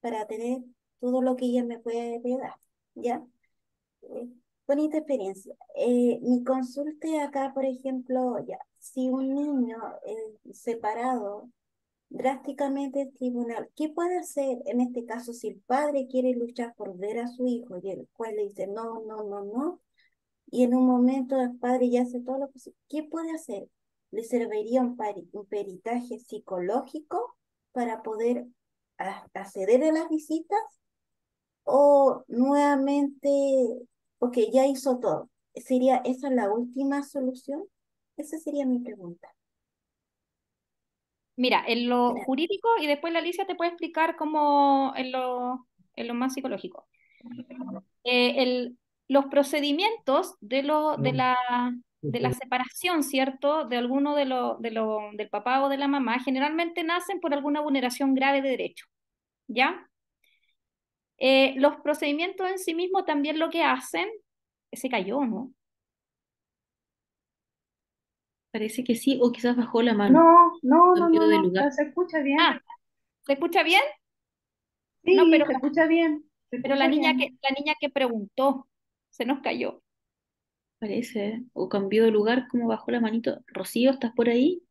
para tener todo lo que ella me puede dar, ¿ya? Eh, bonita experiencia. Eh, mi consulta acá, por ejemplo, ya, si un niño es eh, separado drásticamente el tribunal, ¿qué puede hacer en este caso si el padre quiere luchar por ver a su hijo y el juez le dice no, no, no, no? Y en un momento el padre ya hace todo lo posible. ¿Qué puede hacer? Le serviría un, un peritaje psicológico para poder acceder a las visitas o nuevamente, porque ya hizo todo. ¿Sería esa la última solución? Esa sería mi pregunta. Mira, en lo jurídico y después la Alicia te puede explicar cómo en lo, en lo más psicológico. Eh, el, los procedimientos de, lo, de, mm. la, de la separación, ¿cierto? De alguno de lo, de lo, del papá o de la mamá, generalmente nacen por alguna vulneración grave de derecho, ¿ya? Eh, los procedimientos en sí mismos también lo que hacen, se cayó, ¿no? Parece que sí, o quizás bajó la mano. No, no, no, no, se escucha bien. ¿se escucha bien? Sí, pero se escucha bien. pero la niña que la niña que preguntó, se nos cayó. Parece, ¿eh? o cambió de lugar como bajó la manito. Rocío, ¿estás por ahí?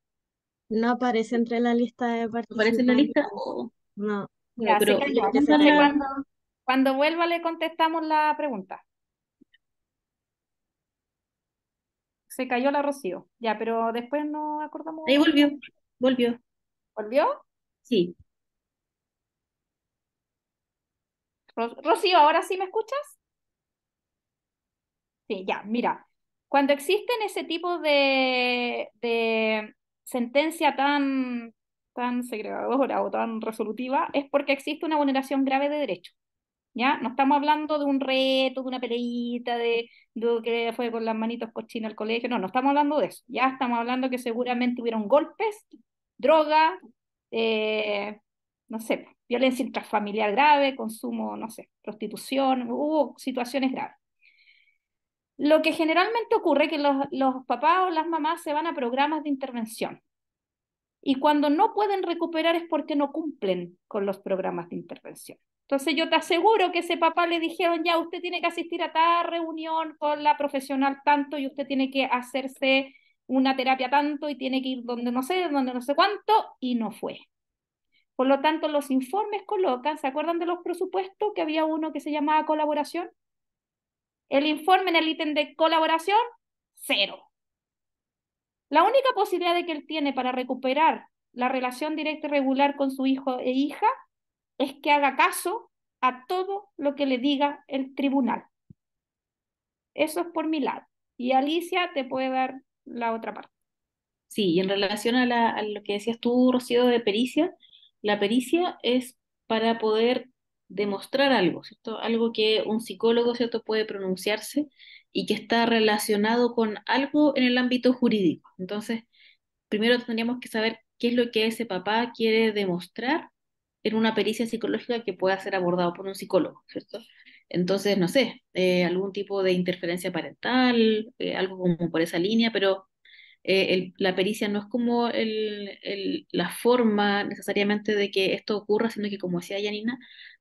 No aparece entre la lista de participantes. ¿Aparece en la lista? Oh. No. Cuando, vuelva le contestamos la pregunta. Se cayó la Rocío. Ya, pero después no acordamos. Ahí volvió, volvió. ¿Volvió? Sí. Rocío, ¿ahora sí me escuchas? Sí, ya, mira, cuando existen ese tipo de, sentencia tan, tan segregadora o tan resolutiva es porque existe una vulneración grave de derechos. ¿Ya? No estamos hablando de un reto, de una peleita, de, de que fue con las manitos cochinas al colegio, no, no estamos hablando de eso. Ya estamos hablando que seguramente hubieron golpes, droga, eh, no sé, violencia intrafamiliar grave, consumo, no sé, prostitución, hubo situaciones graves. Lo que generalmente ocurre es que los, papás o las mamás se van a programas de intervención. Y cuando no pueden recuperar es porque no cumplen con los programas de intervención. Entonces yo te aseguro que ese papá le dijeron, ya, usted tiene que asistir a tal reunión con la profesional tanto y usted tiene que hacerse una terapia tanto y tiene que ir donde no sé, donde no sé cuánto, y no fue. Por lo tanto, los informes colocan, ¿se acuerdan de los presupuestos? Que había uno que se llamaba colaboración. El informe en el ítem de colaboración, cero. La única posibilidad de que él tiene para recuperar la relación directa y regular con su hijo e hija es que haga caso a todo lo que le diga el tribunal. Eso es por mi lado. Y Alicia te puede dar la otra parte. Sí, y en relación a, a lo que decías tú, Rocío, de pericia, la pericia es para poder demostrar algo, ¿cierto? Algo que un psicólogo, ¿cierto?, puede pronunciarse y que está relacionado con algo en el ámbito jurídico. Entonces, primero tendríamos que saber qué es lo que ese papá quiere demostrar en una pericia psicológica que pueda ser abordado por un psicólogo, Entonces, no sé, eh, algún tipo de interferencia parental, eh, algo como por esa línea, pero eh, la pericia no es como el, el, la forma necesariamente de que esto ocurra, sino que, como decía Yanina,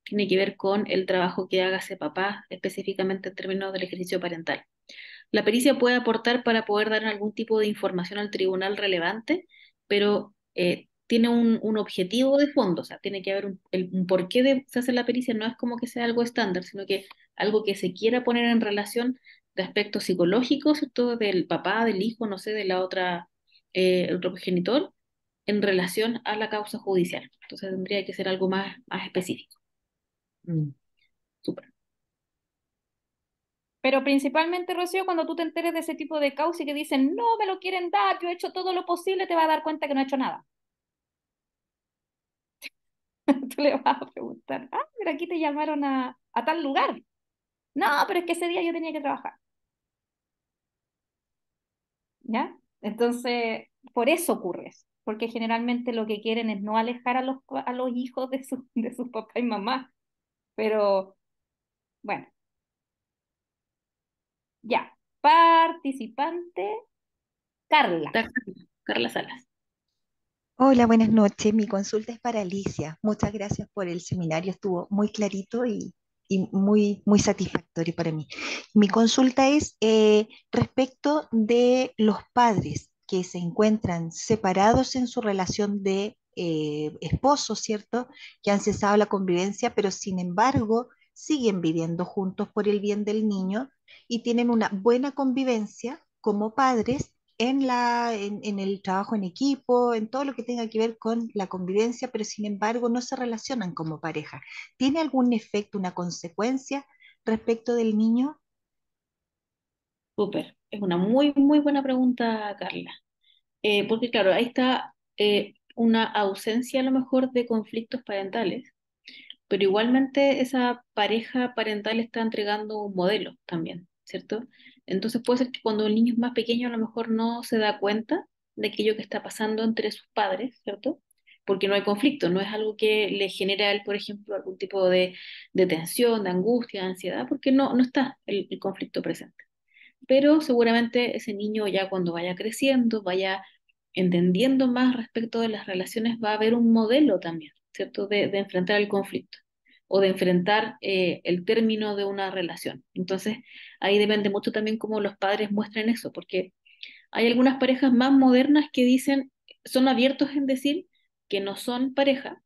tiene que ver con el trabajo que haga ese papá, específicamente en términos del ejercicio parental. La pericia puede aportar para poder dar algún tipo de información al tribunal relevante, pero eh, tiene un, objetivo de fondo, o sea, tiene que haber un, el, un porqué de se hace la pericia, no es como que sea algo estándar, sino que algo que se quiera poner en relación de aspectos psicológicos, todo Del papá, del hijo, no sé, de la otra, eh, otro progenitor, en relación a la causa judicial. Entonces tendría que ser algo más, más específico. Mm, pero principalmente, Rocío, cuando tú te enteres de ese tipo de causas y que dicen, no me lo quieren dar, yo he hecho todo lo posible, te vas a dar cuenta que no he hecho nada. [LAUGHS] tú le vas a preguntar, ah, pero aquí te llamaron a, a tal lugar. No, pero es que ese día yo tenía que trabajar. ¿Ya? Entonces, por eso ocurre porque generalmente lo que quieren es no alejar a los, a los hijos de, su, de sus papás y mamás, pero bueno. Ya. Participante, Carla. Carla Salas. Hola, buenas noches. Mi consulta es para Alicia. Muchas gracias por el seminario. Estuvo muy clarito y, muy, muy satisfactorio para mí. Mi consulta es eh, respecto de los padres que se encuentran separados en su relación de eh, esposos, ¿cierto?, que han cesado la convivencia, pero sin embargo siguen viviendo juntos por el bien del niño y tienen una buena convivencia como padres en, la, en, el trabajo en equipo, en todo lo que tenga que ver con la convivencia, pero sin embargo no se relacionan como pareja. ¿Tiene algún efecto, una consecuencia respecto del niño? Súper, es una muy, muy buena pregunta, Carla. Eh, porque claro, ahí está eh, una ausencia a lo mejor de conflictos parentales, pero igualmente esa pareja parental está entregando un modelo también, ¿cierto? Entonces puede ser que cuando el niño es más pequeño a lo mejor no se da cuenta de aquello que está pasando entre sus padres, ¿cierto? Porque no hay conflicto, no es algo que le genera a él, por ejemplo, algún tipo de, de tensión, de angustia, de ansiedad, porque no, no está el conflicto presente. Pero seguramente ese niño ya cuando vaya creciendo, vaya entendiendo más respecto de las relaciones, va a haber un modelo también, ¿cierto?, de, enfrentar el conflicto o de enfrentar eh, el término de una relación. Entonces, ahí depende mucho también cómo los padres muestren eso, porque hay algunas parejas más modernas que dicen, son abiertos en decir que no son pareja,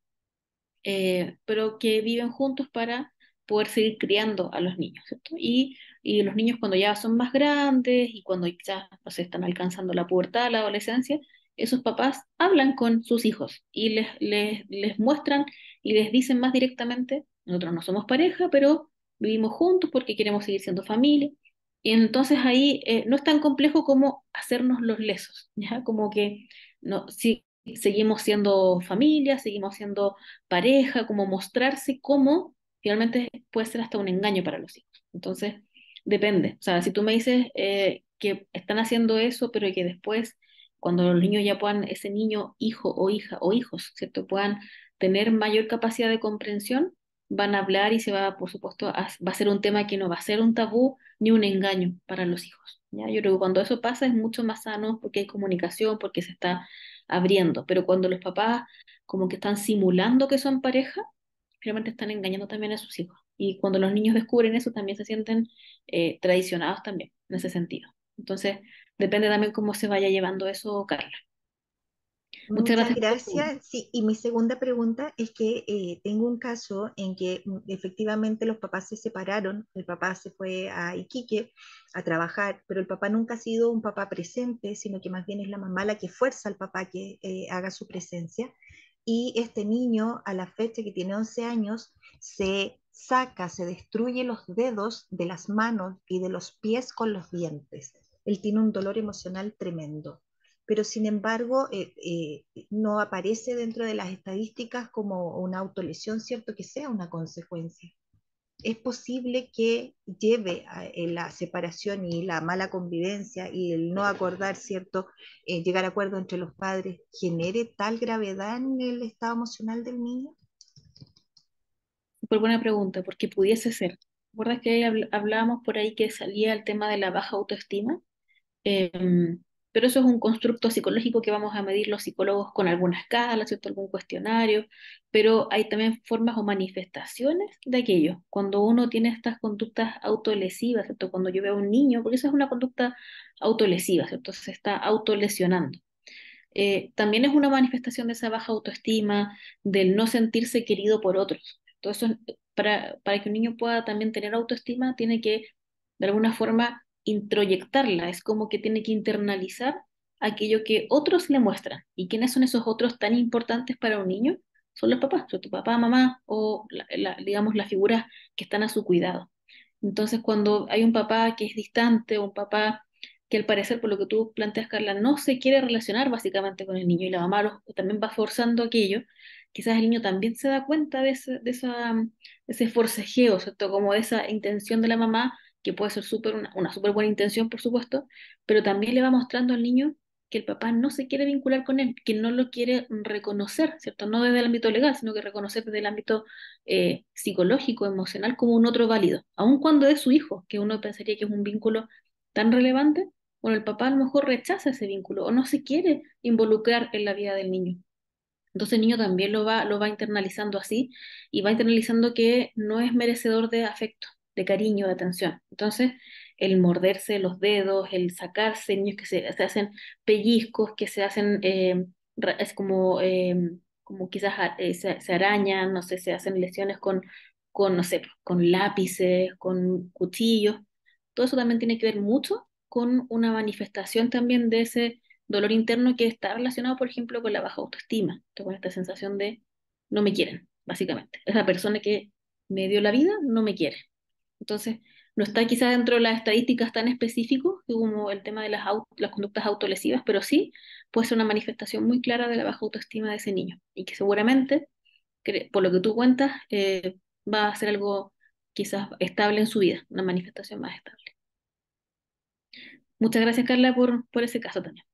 eh, pero que viven juntos para poder seguir criando a los niños, ¿cierto? Y, y los niños cuando ya son más grandes y cuando ya se están alcanzando la pubertad, la adolescencia, esos papás hablan con sus hijos y les, les, muestran y les dicen más directamente, nosotros no somos pareja, pero vivimos juntos porque queremos seguir siendo familia. Y entonces ahí eh, no es tan complejo como hacernos los lesos, Como que no, si seguimos siendo familia, seguimos siendo pareja, como mostrarse como finalmente puede ser hasta un engaño para los hijos. Entonces, depende. O sea, si tú me dices eh, que están haciendo eso, pero que después cuando los niños ya puedan, ese niño, hijo o hija o hijos, ¿cierto? Puedan tener mayor capacidad de comprensión, van a hablar y se va, por supuesto, va a ser un tema que no va a ser un tabú ni un engaño para los hijos. ¿ya? Yo creo que cuando eso pasa es mucho más sano porque hay comunicación, porque se está abriendo, pero cuando los papás como que están simulando que son pareja, realmente están engañando también a sus hijos. Y cuando los niños descubren eso, también se sienten eh, traicionados también en ese sentido. Entonces, Depende también cómo se vaya llevando eso, Carla. Muchas, gracias. gracias. Sí, y mi segunda pregunta es que eh, tengo un caso en que mm, efectivamente los papás se separaron, el papá se fue a Iquique a trabajar, pero el papá nunca ha sido un papá presente, sino que más bien es la mamá la que fuerza al papá que eh, haga su presencia. Y este niño, a la fecha que tiene 11 años, se saca, se destruye los dedos de las manos y de los pies con los dientes él tiene un dolor emocional tremendo, pero sin embargo eh, eh, no aparece dentro de las estadísticas como una autolesión, ¿cierto? Que sea una consecuencia. Es posible que lleve a, eh, la separación y la mala convivencia y el no acordar, ¿cierto? llegar a acuerdo entre los padres genere tal gravedad en el estado emocional del niño. Por buena pregunta, porque pudiese ser. ¿Recuerdas que hablábamos por ahí que salía el tema de la baja autoestima? Em, pero eso es un constructo psicológico que vamos a medir los psicólogos con alguna escala, ¿cierto? algún cuestionario, pero hay también formas o manifestaciones de aquello. Cuando uno tiene estas conductas autolesivas, ¿cierto? cuando yo veo a un niño, porque eso es una conducta autolesiva, ¿cierto? se está autolesionando. Eh, también es una manifestación de esa baja autoestima, del no sentirse querido por otros. Entonces, para, para que un niño pueda también tener autoestima, tiene que, de alguna forma, introyectarla, es como que tiene que internalizar aquello que otros le muestran. ¿Y quiénes son esos otros tan importantes para un niño? Son los papás, tu papá, mamá o, digamos, las figuras que están a su cuidado. Entonces, cuando hay un papá que es distante o un papá que al parecer, por lo que tú planteas, Carla, no se quiere relacionar básicamente con el niño y la mamá también va forzando aquello, quizás el niño también se da cuenta de ese, de esa, ese forcejeo, Como de esa intención de la mamá que puede ser una, súper buena intención, por supuesto, pero también le va mostrando al niño que el papá no se quiere vincular con él, que no lo quiere reconocer, ¿cierto? No desde el ámbito legal, sino que reconocer desde el ámbito eh, psicológico, emocional, como un otro válido, aun cuando es su hijo, que uno pensaría que es un vínculo tan relevante, bueno, el papá a lo mejor rechaza ese vínculo o no se quiere involucrar en la vida del niño. Entonces el niño también lo va, lo va internalizando así y va internalizando que no es merecedor de afecto, de cariño, de atención. Entonces, el morderse los dedos, el sacarse, niños que se, hacen pellizcos, que se hacen, eh, es como, eh, como quizás eh, se, arañan, no sé, se hacen lesiones con, con, no sé, con lápices, con cuchillos. Todo eso también tiene que ver mucho con una manifestación también de ese dolor interno que está relacionado, por ejemplo, con la baja autoestima, con esta sensación de no me quieren, básicamente. Esa persona que me dio la vida no me quiere. Entonces, no está quizás dentro de las estadísticas tan específicas como el tema de las, las conductas autolesivas, pero sí puede ser una manifestación muy clara de la baja autoestima de ese niño y que seguramente, por lo que tú cuentas, eh, va a ser algo quizás estable en su vida, una manifestación más estable. Muchas gracias, Carla, por, por ese caso también.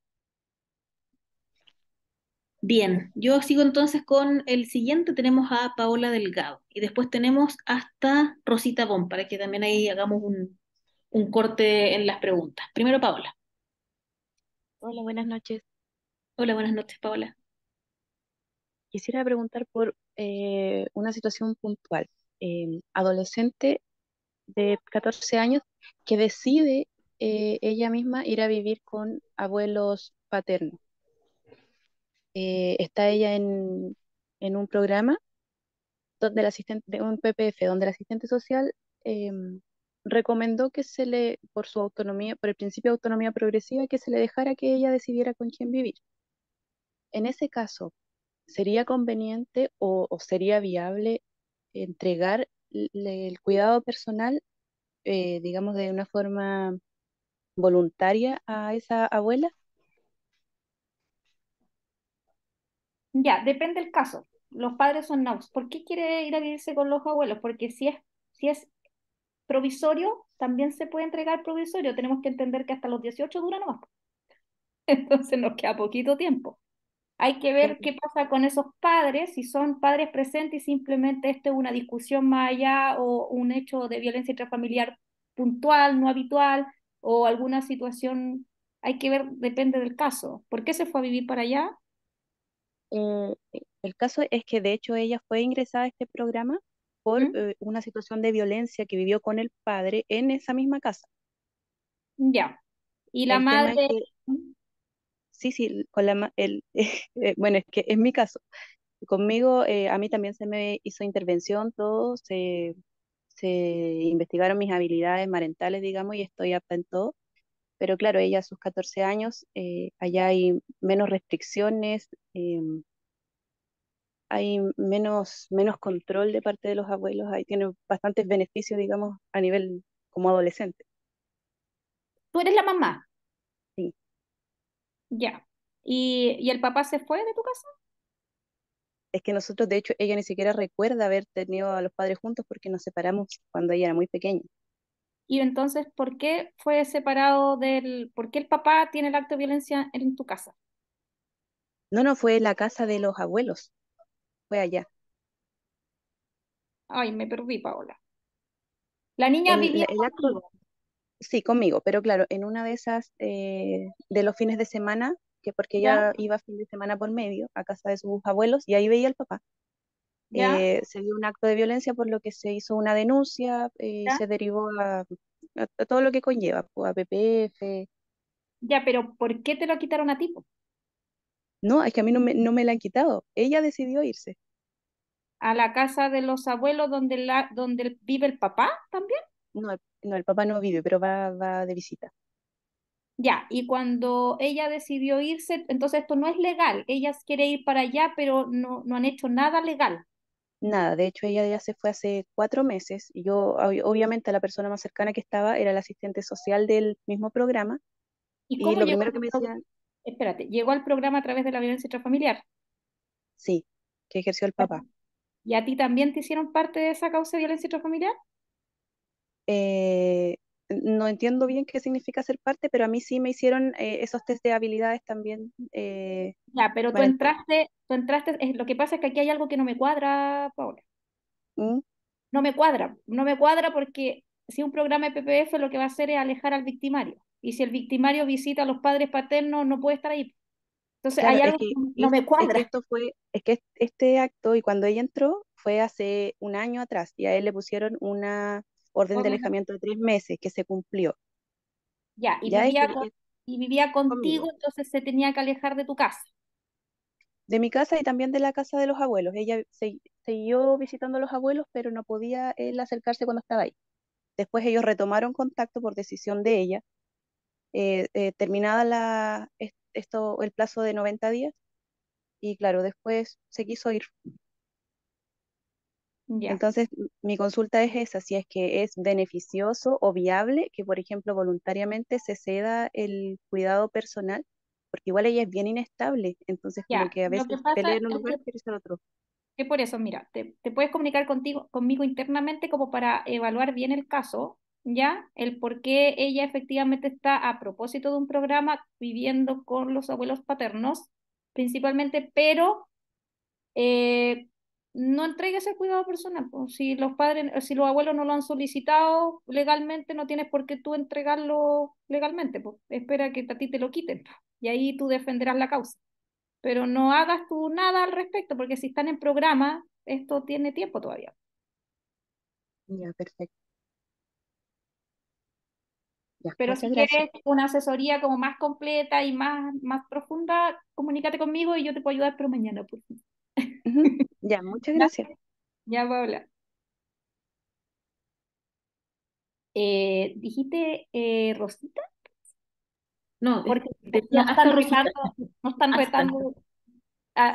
Bien, yo sigo entonces con el siguiente. Tenemos a Paola Delgado y después tenemos hasta Rosita Bon para que también ahí hagamos un, corte en las preguntas. Primero, Paola. Hola, buenas noches. Hola, buenas noches, Paola. Quisiera preguntar por eh, una situación puntual. Em, adolescente de 14 años que decide eh, ella misma ir a vivir con abuelos paternos. Eh, está ella en, un programa donde asistente, un PPF, donde el asistente social em, recomendó que se le, por su autonomía, por el principio de autonomía progresiva, que se le dejara que ella decidiera con quién vivir. En ese caso, ¿sería conveniente o, sería viable entregar el cuidado personal, eh, digamos, de una forma voluntaria a esa abuela? Ya, depende del caso. Los padres son naus. ¿Por qué quiere ir a vivirse con los abuelos? Porque si es, si es provisorio, también se puede entregar provisorio. Tenemos que entender que hasta los 18 dura nomás. [LAUGHS] Entonces nos queda poquito tiempo. Hay que ver qué pasa con esos padres, si son padres presentes y simplemente esto es una discusión más allá o un hecho de violencia intrafamiliar puntual, no habitual, o alguna situación. Hay que ver, depende del caso. ¿Por qué se fue a vivir para allá? Eh, eh, el caso es que de hecho ella fue ingresada a este programa por ¿Mm? eh, una situación de violencia que vivió con el padre en esa misma casa. Ya. Y la madre... ¿Mm? sí, sí, con la el, [LAUGHS] bueno, es que es mi caso. Conmigo, a mí también se me hizo intervención, todo, se, se investigaron mis habilidades parentales digamos, y estoy atento. en pero claro, ella a sus 14 años, eh, allá hay menos restricciones, em, hay menos, menos control de parte de los abuelos, ahí tiene bastantes beneficios, digamos, a nivel como adolescente. ¿Tú eres la mamá? Sí. Ya. ¿Y, ¿Y el papá se fue de tu casa? Es que nosotros, de hecho, ella ni siquiera recuerda haber tenido a los padres juntos porque nos separamos cuando ella era muy pequeña. Y entonces, ¿por qué fue separado del, por qué el papá tiene el acto de violencia en tu casa? No, no, fue la casa de los abuelos. Fue allá. Ay, me perdí, Paola. La niña vivía Sí, conmigo, pero claro, en una de esas eh, de los fines de semana, que porque ella ¿Ya? iba fin de semana por medio a casa de sus abuelos y ahí veía al papá. Eh, se dio un acto de violencia por lo que se hizo una denuncia eh, y se derivó a, todo lo que conlleva, a PPF. Ya, pero ¿por qué te lo quitaron a ti? No, es que a mí no me, no me la han quitado. Ella decidió irse. ¿A la casa de los abuelos donde, la, donde vive el papá también? No, el, no, el papá no vive, pero va, va de visita. Ya, y cuando ella decidió irse, entonces esto no es legal. Ella quiere ir para allá, pero no, no han hecho nada legal. Nada, de hecho ella ya se fue hace cuatro meses y yo obviamente la persona más cercana que estaba era la asistente social del mismo programa y, lo llegó primero que me Espérate, llegó al programa a través de la violencia intrafamiliar. Sí, que ejerció el papá. ¿Y a ti también te hicieron parte de esa causa de violencia intrafamiliar? Eh, no entiendo bien qué significa ser parte, pero a mí sí me hicieron eh, esos test de habilidades también. Eh, ya, pero tú entraste, tú entraste, es, lo que pasa es que aquí hay algo que no me cuadra, Paola ¿Mm? No me cuadra, no me cuadra porque si un programa de PPF lo que va a hacer es alejar al victimario, y si el victimario visita a los padres paternos, no puede estar ahí. Entonces hay algo que, no me cuadra. esto fue, es que este acto, y cuando ella entró, fue hace un año atrás, y a él le pusieron una orden de alejamiento de tres meses que se cumplió. Ya, y, Vivía, y vivía contigo, entonces se tenía que alejar de tu casa. De mi casa y también de la casa de los abuelos. Ella siguió visitando a los abuelos, pero no podía él acercarse cuando estaba ahí. Después ellos retomaron contacto por decisión de ella. Eh, eh, terminada la, esto, el plazo de 90 días, y claro, después se quiso ir. Entonces, mi consulta es esa, si es que es beneficioso o viable que, por ejemplo, voluntariamente se ceda el cuidado personal, porque igual ella es bien inestable, entonces como que a veces que en un lugar, es otro. Que por eso, mira, te, puedes comunicar contigo, conmigo internamente como para evaluar bien el caso, ¿ya? El por qué ella efectivamente está a propósito de un programa viviendo con los abuelos paternos, principalmente, pero eh, no entregues el cuidado personal. Pues. Si los padres, eh, si los abuelos no lo han solicitado legalmente, no tienes por qué tú entregarlo legalmente. Pues. Espera que a ti te lo quiten y ahí tú defenderás la causa. Pero no hagas tú nada al respecto, porque si están en programa, esto tiene tiempo todavía. Ya, perfecto. Pero si quieres una asesoría como más completa y más, más profunda, comunícate conmigo y yo te puedo ayudar, pero mañana, por favor. [LAUGHS] Ya, muchas gracias. ya, Paula. Eh, ¿dijiste eh, Rosita? No, eh, Porque no están retando, a,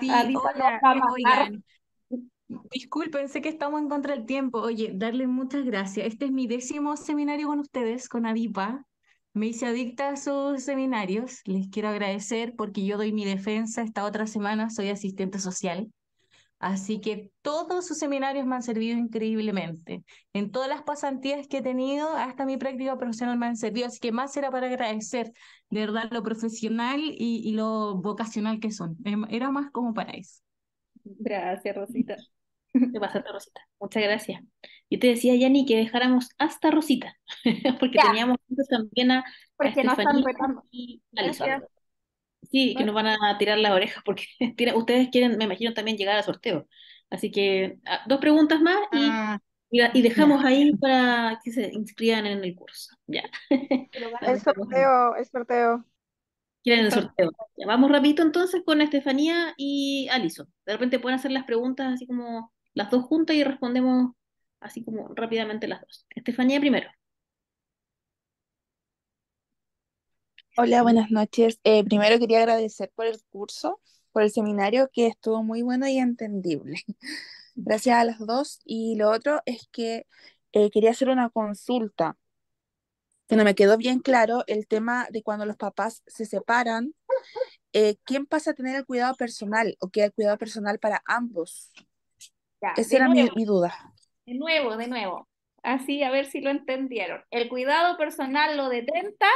disculpen, sé que estamos en contra del tiempo. Oye, darle muchas gracias. Este es mi décimo seminario con ustedes, con Adipa. Me hice adicta a sus seminarios. Les quiero agradecer porque yo doy mi defensa. Esta otra semana soy asistente social. Así que todos sus seminarios me han servido increíblemente. En todas las pasantías que he tenido, hasta mi práctica profesional me han servido. Así que más era para agradecer, de verdad, lo profesional y, lo vocacional que son. Em, era más como para eso. Gracias, Rosita. [LAUGHS] Te Rosita. Muchas gracias. Yo te decía, Yanni, que dejáramos hasta Rosita, [LAUGHS] porque teníamos teníamos también a, Porque a y Sí, que ah. nos van a tirar las orejas porque [LAUGHS] ustedes quieren, me imagino, también llegar al sorteo. Así que ah, dos preguntas más y, ah. dejamos ahí para que se inscriban en el curso. Ya. [LAUGHS] El sorteo, el sorteo. Quieren el sorteo. vamos rapidito entonces con Estefanía y Alison. De repente pueden hacer las preguntas así como las dos juntas y respondemos así como rápidamente las dos. Estefanía primero. Hola, buenas noches. Eh, primero quería agradecer por el curso, por el seminario que estuvo muy bueno y entendible. [LAUGHS] Gracias a las dos. Y lo otro es que eh, quería hacer una consulta, que no me quedó bien claro el tema de cuando los papás se separan, eh, ¿quién pasa a tener el cuidado personal o queda el cuidado personal para ambos? Esa era mi duda. De nuevo, de nuevo. Así, a ver si lo entendieron. El cuidado personal lo detenta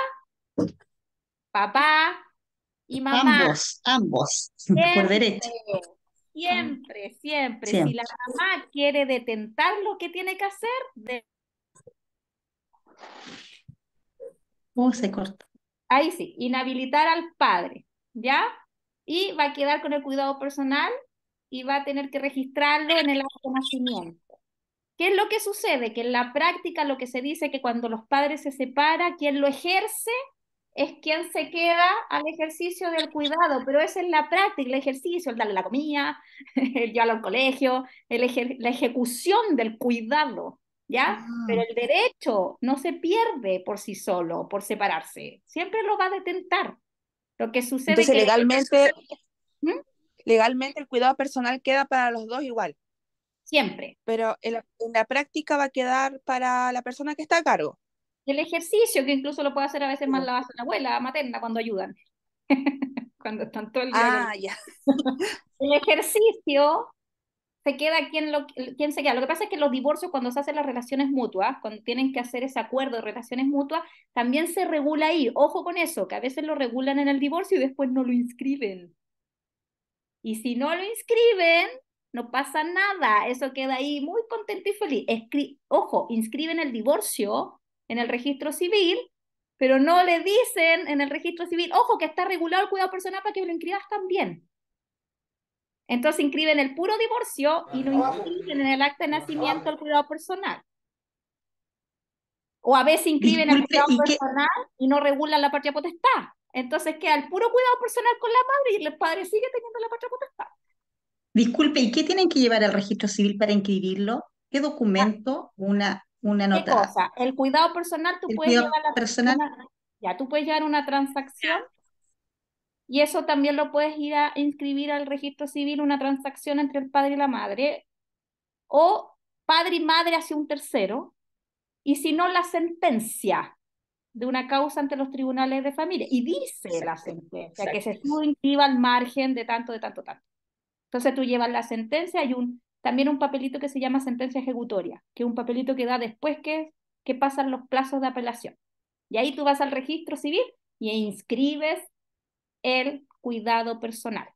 papá y mamá. Ambos, ambos, [LAUGHS] por derecho. Siempre, siempre, Si la mamá quiere detentar lo que tiene que hacer, de... se corta. Ahí sí, inhabilitar al padre, ¿ya? Y va a quedar con el cuidado personal y va a tener que registrarlo en el acto nacimiento. ¿Qué es lo que sucede? Que en la práctica lo que se dice que cuando los padres se separan, quien lo ejerce es quien se queda al ejercicio del cuidado, pero es en la práctica, el ejercicio, el darle la comida, [LAUGHS] el llevarlo al colegio, la ejecución del cuidado, ¿ya? Ah. Pero el derecho no se pierde por sí solo, por separarse, siempre lo va a detentar. Lo que sucede es que legalmente, ¿Mm? legalmente el cuidado personal queda para los dos igual. Siempre. Pero en la práctica va a quedar para la persona que está a cargo el ejercicio, que incluso lo puede hacer a veces más la, abuela materna cuando ayudan. [LAUGHS] cuando están todo el día. Ah, ya. [LAUGHS] el ejercicio se queda quien, lo, quién se queda. Lo que pasa es que los divorcios, cuando se hacen las relaciones mutuas, cuando tienen que hacer ese acuerdo de relaciones mutuas, también se regula ahí. Ojo con eso, que a veces lo regulan en el divorcio y después no lo inscriben. Y si no lo inscriben, no pasa nada. Eso queda ahí muy contento y feliz. Ojo, inscriben el divorcio en el registro civil, pero no le dicen en el registro civil, ojo, que está regulado el cuidado personal para que lo inscribas también. Entonces inscriben el puro divorcio y lo inscriben en el acta de nacimiento el cuidado personal. O a veces inscriben el cuidado personal y no regulan la patria potestad. Entonces queda el puro cuidado personal con la madre y el padre sigue teniendo la patria potestad. Disculpe, ¿y qué tienen que llevar al registro civil para inscribirlo? ¿Qué documento? ¿Una una nota. ¿Qué cosa? El cuidado personal, tú puedes llevar la Una, ya, tú puedes llevar una transacción y eso también lo puedes ir a inscribir al registro civil, una transacción entre el padre y la madre, o padre y madre hacia un tercero, y si no, la sentencia de una causa ante los tribunales de familia. Y dice la sentencia que se estuvo al margen de tanto, de tanto, tanto. Entonces tú llevas la sentencia, hay un también un papelito que se llama sentencia ejecutoria, que es un papelito que da después que, que pasan los plazos de apelación. Y ahí tú vas al registro civil y inscribes el cuidado personal.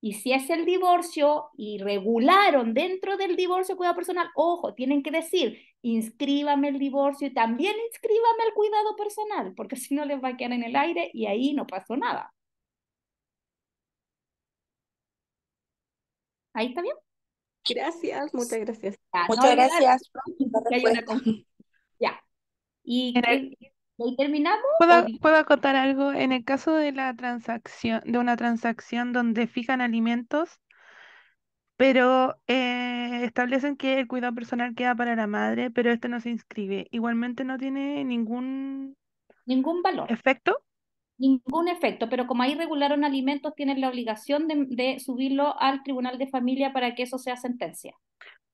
Y si es el divorcio y regularon dentro del divorcio cuidado personal, ojo, tienen que decir, inscríbame el divorcio y también inscríbame el cuidado personal, porque [LAUGHS] si no les va a quedar en el aire y ahí no pasó nada. ¿Ahí está bien? Gracias, muchas gracias. muchas gracias. ya. Y terminamos. ¿Puedo, acotar algo? En el caso de la transacción, de una transacción donde fijan alimentos, pero eh, establecen que el cuidado personal queda para la madre, pero este no se inscribe. Igualmente no tiene ningún ningún valor. Efecto ningún efecto, pero como ahí regularon alimentos, tienen la obligación de, subirlo al tribunal de familia para que eso sea sentencia.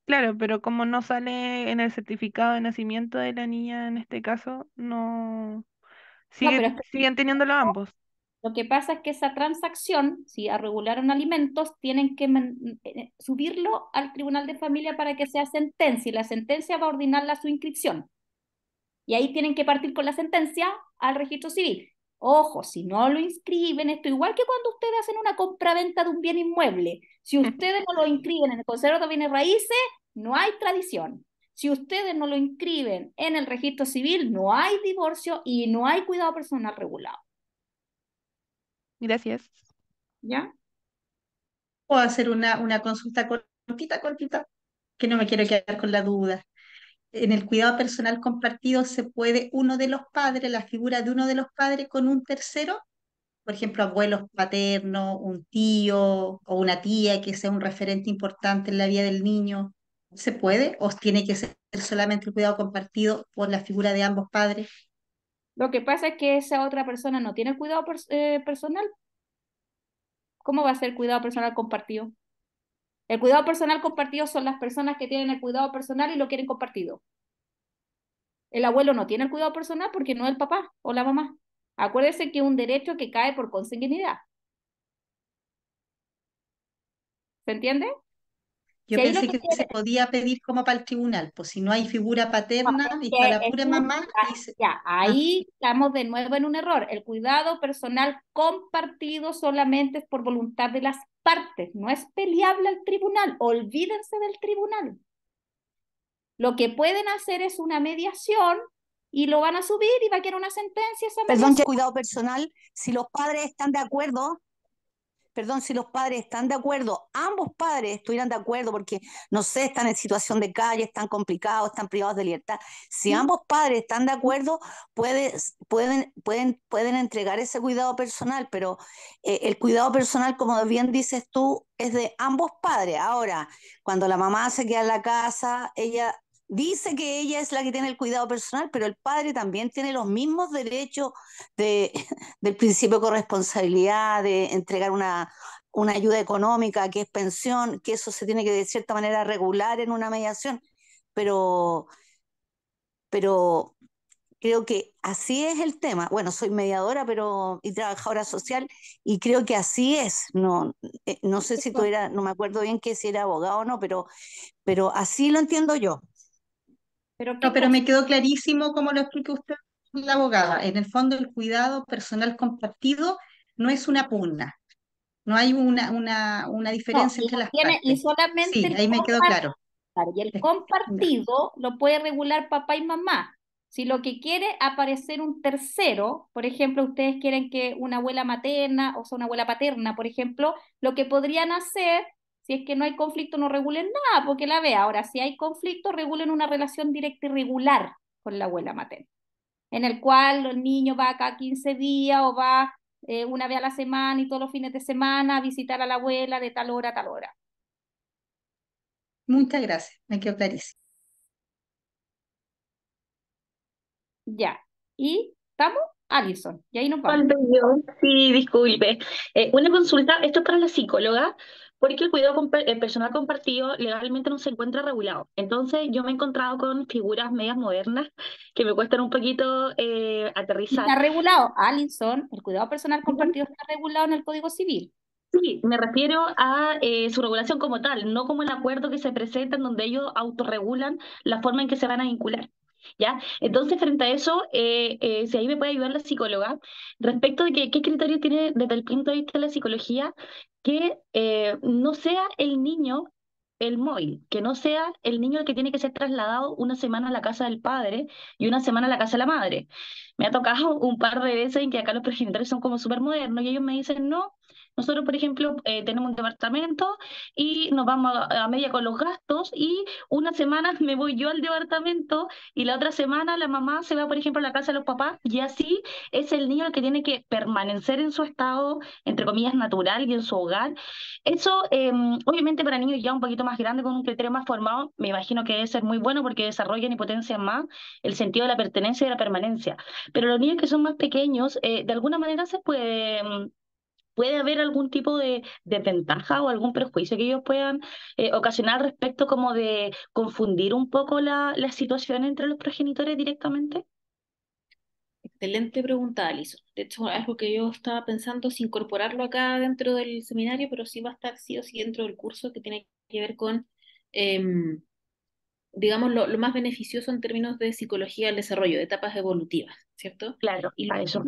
Claro, pero como no sale en el certificado de nacimiento de la niña en este caso, no, Sigue, siguen teniéndolo ambos. Lo que pasa es que esa transacción, si regularon alimentos, tienen que eh, subirlo al tribunal de familia para que sea sentencia y la sentencia va a la su inscripción. Y ahí tienen que partir con la sentencia al registro civil. Ojo, si no lo inscriben, esto igual que cuando ustedes hacen una compraventa de un bien inmueble. Si ustedes no lo inscriben en el Consejo de Bienes Raíces, no hay tradición. Si ustedes no lo inscriben en el registro civil, no hay divorcio y no hay cuidado personal regulado. Gracias. ¿Ya? Puedo hacer una, una consulta cortita, cortita, que no me quiero quedar con la duda en el cuidado personal compartido se puede uno de los padres, la figura de uno de los padres con un tercero, por ejemplo, abuelos paternos, un tío o una tía que sea un referente importante en la vida del niño, ¿se puede o tiene que ser solamente el cuidado compartido por la figura de ambos padres? Lo que pasa es que esa otra persona no tiene cuidado eh, personal. ¿Cómo va a ser cuidado personal compartido? El cuidado personal compartido son las personas que tienen el cuidado personal y lo quieren compartido. El abuelo no tiene el cuidado personal porque no es el papá o la mamá. Acuérdense que es un derecho que cae por consanguinidad. ¿Se entiende? Yo pensé que, se podía pedir como para el tribunal, pues si no hay figura paterna ah, ah, y para la pura mamá. Ya, ah. ahí estamos de nuevo en un error. El cuidado personal compartido solamente es por voluntad de las partes, no es peleable al tribunal. Olvídense del tribunal. Lo que pueden hacer es una mediación y lo van a subir y va a quedar una sentencia. Perdón, que cuidado personal, si los padres están de acuerdo, perdón, si los padres están de acuerdo, ambos padres estuvieran de acuerdo, porque no sé, están en situación de calle, están complicados, están privados de libertad. Si ambos padres están de acuerdo, pueden, pueden, pueden entregar ese cuidado personal, pero eh, el cuidado personal, como bien dices tú, es de ambos padres. Ahora, cuando la mamá se queda en la casa, ella dice que ella es la que tiene el cuidado personal, pero el padre también tiene los mismos derechos de, [LAUGHS] del principio de corresponsabilidad, de entregar una, ayuda económica, que es pensión, que eso se tiene que de cierta manera regular en una mediación, pero, pero creo que así es el tema. Bueno, soy mediadora pero, y trabajadora social y creo que así es. No, eh, no sé si tú eras, no me acuerdo bien que si era abogado o no, pero, pero así lo entiendo yo. Pero no, pero me quedó clarísimo como lo explica usted, la abogada. En el fondo, el cuidado personal compartido no es una pugna. No hay una, una, diferencia entre las tiene, Y solamente ahí me quedó claro. Y el compartido lo puede regular papá y mamá. Si lo que quiere aparecer un tercero, por ejemplo, ustedes quieren que una abuela materna o sea una abuela paterna, por ejemplo, lo que podrían hacer si es que no hay conflicto, no regulen nada, porque la vea. Ahora, si hay conflicto, regulen una relación directa y regular con la abuela materna, en el cual el niño va cada 15 días o va eh, una vez a la semana y todos los fines de semana a visitar a la abuela de tal hora a tal hora. Muchas gracias, me quedo clarísimo. Ya, ¿y estamos? Alison, y ahí nos vamos. Sí, disculpe. Eh, una consulta, esto es para la psicóloga porque el cuidado personal compartido legalmente no se encuentra regulado. Entonces yo me he encontrado con figuras medias modernas que me cuestan un poquito eh, aterrizar. Está regulado, Alison, el cuidado personal compartido está regulado en el Código Civil. Sí, me refiero a eh, su regulación como tal, no como el acuerdo que se presenta en donde ellos autorregulan la forma en que se van a vincular. ¿ya? Entonces, frente a eso, eh, eh, si ahí me puede ayudar la psicóloga, respecto de que, qué criterio tiene desde el punto de vista de la psicología que eh, no sea el niño el móvil, que no sea el niño el que tiene que ser trasladado una semana a la casa del padre y una semana a la casa de la madre. Me ha tocado [LAUGHS] un par de veces en que acá los progenitores son como súper modernos y ellos me dicen, no, nosotros, por ejemplo, eh, tenemos un departamento y nos vamos a, media con los gastos y una semana [LAUGHS] me voy yo al departamento y la otra semana la mamá se va, por ejemplo, a la casa de los papás y así es el niño el que tiene que permanecer en su estado, entre comillas, natural y en su hogar. Eso, em, obviamente, para niños ya un poquito más grandes, con un criterio más formado, me imagino que debe ser muy bueno porque desarrollan y potencian más el sentido de la pertenencia y de la permanencia. Pero los niños que son más pequeños, eh, de alguna manera se puede em, puede haber algún tipo de ventaja o algún perjuicio que ellos puedan eh, ocasionar respecto como de confundir un poco la, situación entre los progenitores directamente? Excelente pregunta, Alison. De hecho, algo que yo estaba pensando es incorporarlo acá dentro del seminario, pero sí va a estar sí o sí dentro del curso que tiene que ver con, em, digamos, lo, más beneficioso en términos de psicología del desarrollo, de etapas evolutivas, ¿cierto? Claro, y eso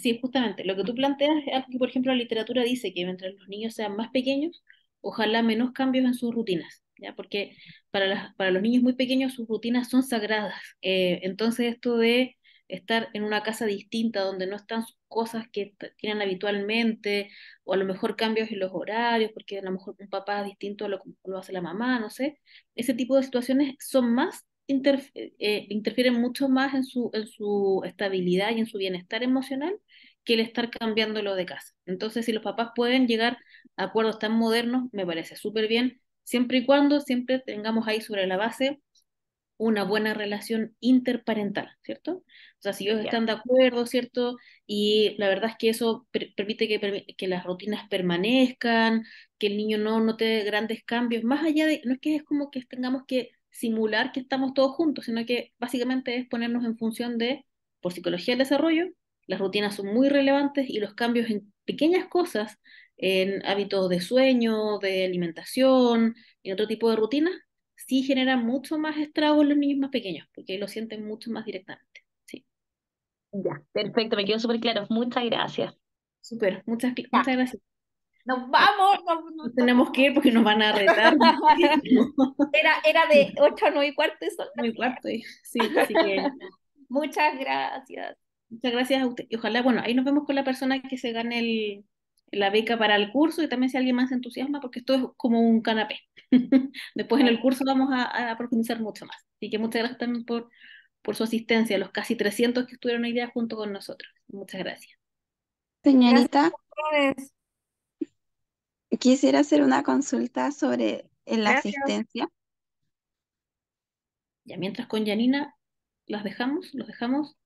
sí, justamente. Lo que tú planteas es algo que, por ejemplo, la literatura dice que mientras los niños sean más pequeños, ojalá menos cambios en sus rutinas, ¿ya? Porque para, para los niños muy pequeños sus rutinas son sagradas. Eh, entonces, esto de estar en una casa distinta donde no están cosas que tienen habitualmente, o a lo mejor cambios en los horarios, porque a lo mejor un papá es distinto a lo que lo hace la mamá, no sé. Ese tipo de situaciones son más eh, eh, interfieren mucho más en su, en su estabilidad y en su bienestar emocional que el estar cambiándolo de casa. Entonces, si los papás pueden llegar a acuerdos tan modernos, me parece súper bien, siempre y cuando siempre tengamos ahí sobre la base una buena relación interparental, ¿cierto? O sea, si ellos están de acuerdo, ¿cierto? Y la verdad es que eso permite que, que, las rutinas permanezcan, que el niño no note grandes cambios, más allá de, no es que es como que tengamos que simular que estamos todos juntos, sino que básicamente es ponernos en función de, por psicología del desarrollo, las rutinas son muy relevantes y los cambios en pequeñas cosas, en hábitos de sueño, de alimentación en otro tipo de rutinas, sí generan mucho más estrago en los niños más pequeños, porque lo sienten mucho más directamente. Sí. Ya, perfecto, me quedo súper claro. Muchas gracias. Súper, muchas gracias nos vamos, nos, tenemos que ir porque nos van a retar. [LAUGHS] era, era de 8 a 9 y cuarto eso. cuarto, eh, sí, [LAUGHS] Muchas gracias. Muchas gracias a usted. Y ojalá, bueno, ahí nos vemos con la persona que se gane el, la beca para el curso y también si alguien más se entusiasma, porque esto es como un canapé. [LAUGHS] Después en el curso vamos a, profundizar mucho más. Así que muchas gracias también por, por su asistencia, los casi 300 que estuvieron hoy día junto con nosotros. Muchas gracias. Señorita. Quisiera hacer una consulta sobre la asistencia. Ya mientras con Janina las dejamos, los dejamos.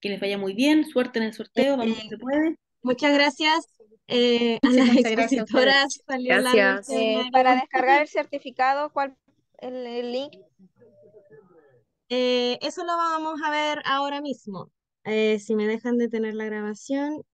Que les vaya muy bien, suerte en el sorteo, eh, vamos se puede. Muchas gracias eh, [LAUGHS] a las expositoras. Gracias. Eh, para descargar el certificado, ¿cuál el, el link? eso lo vamos a ver ahora mismo. si me dejan de tener la grabación,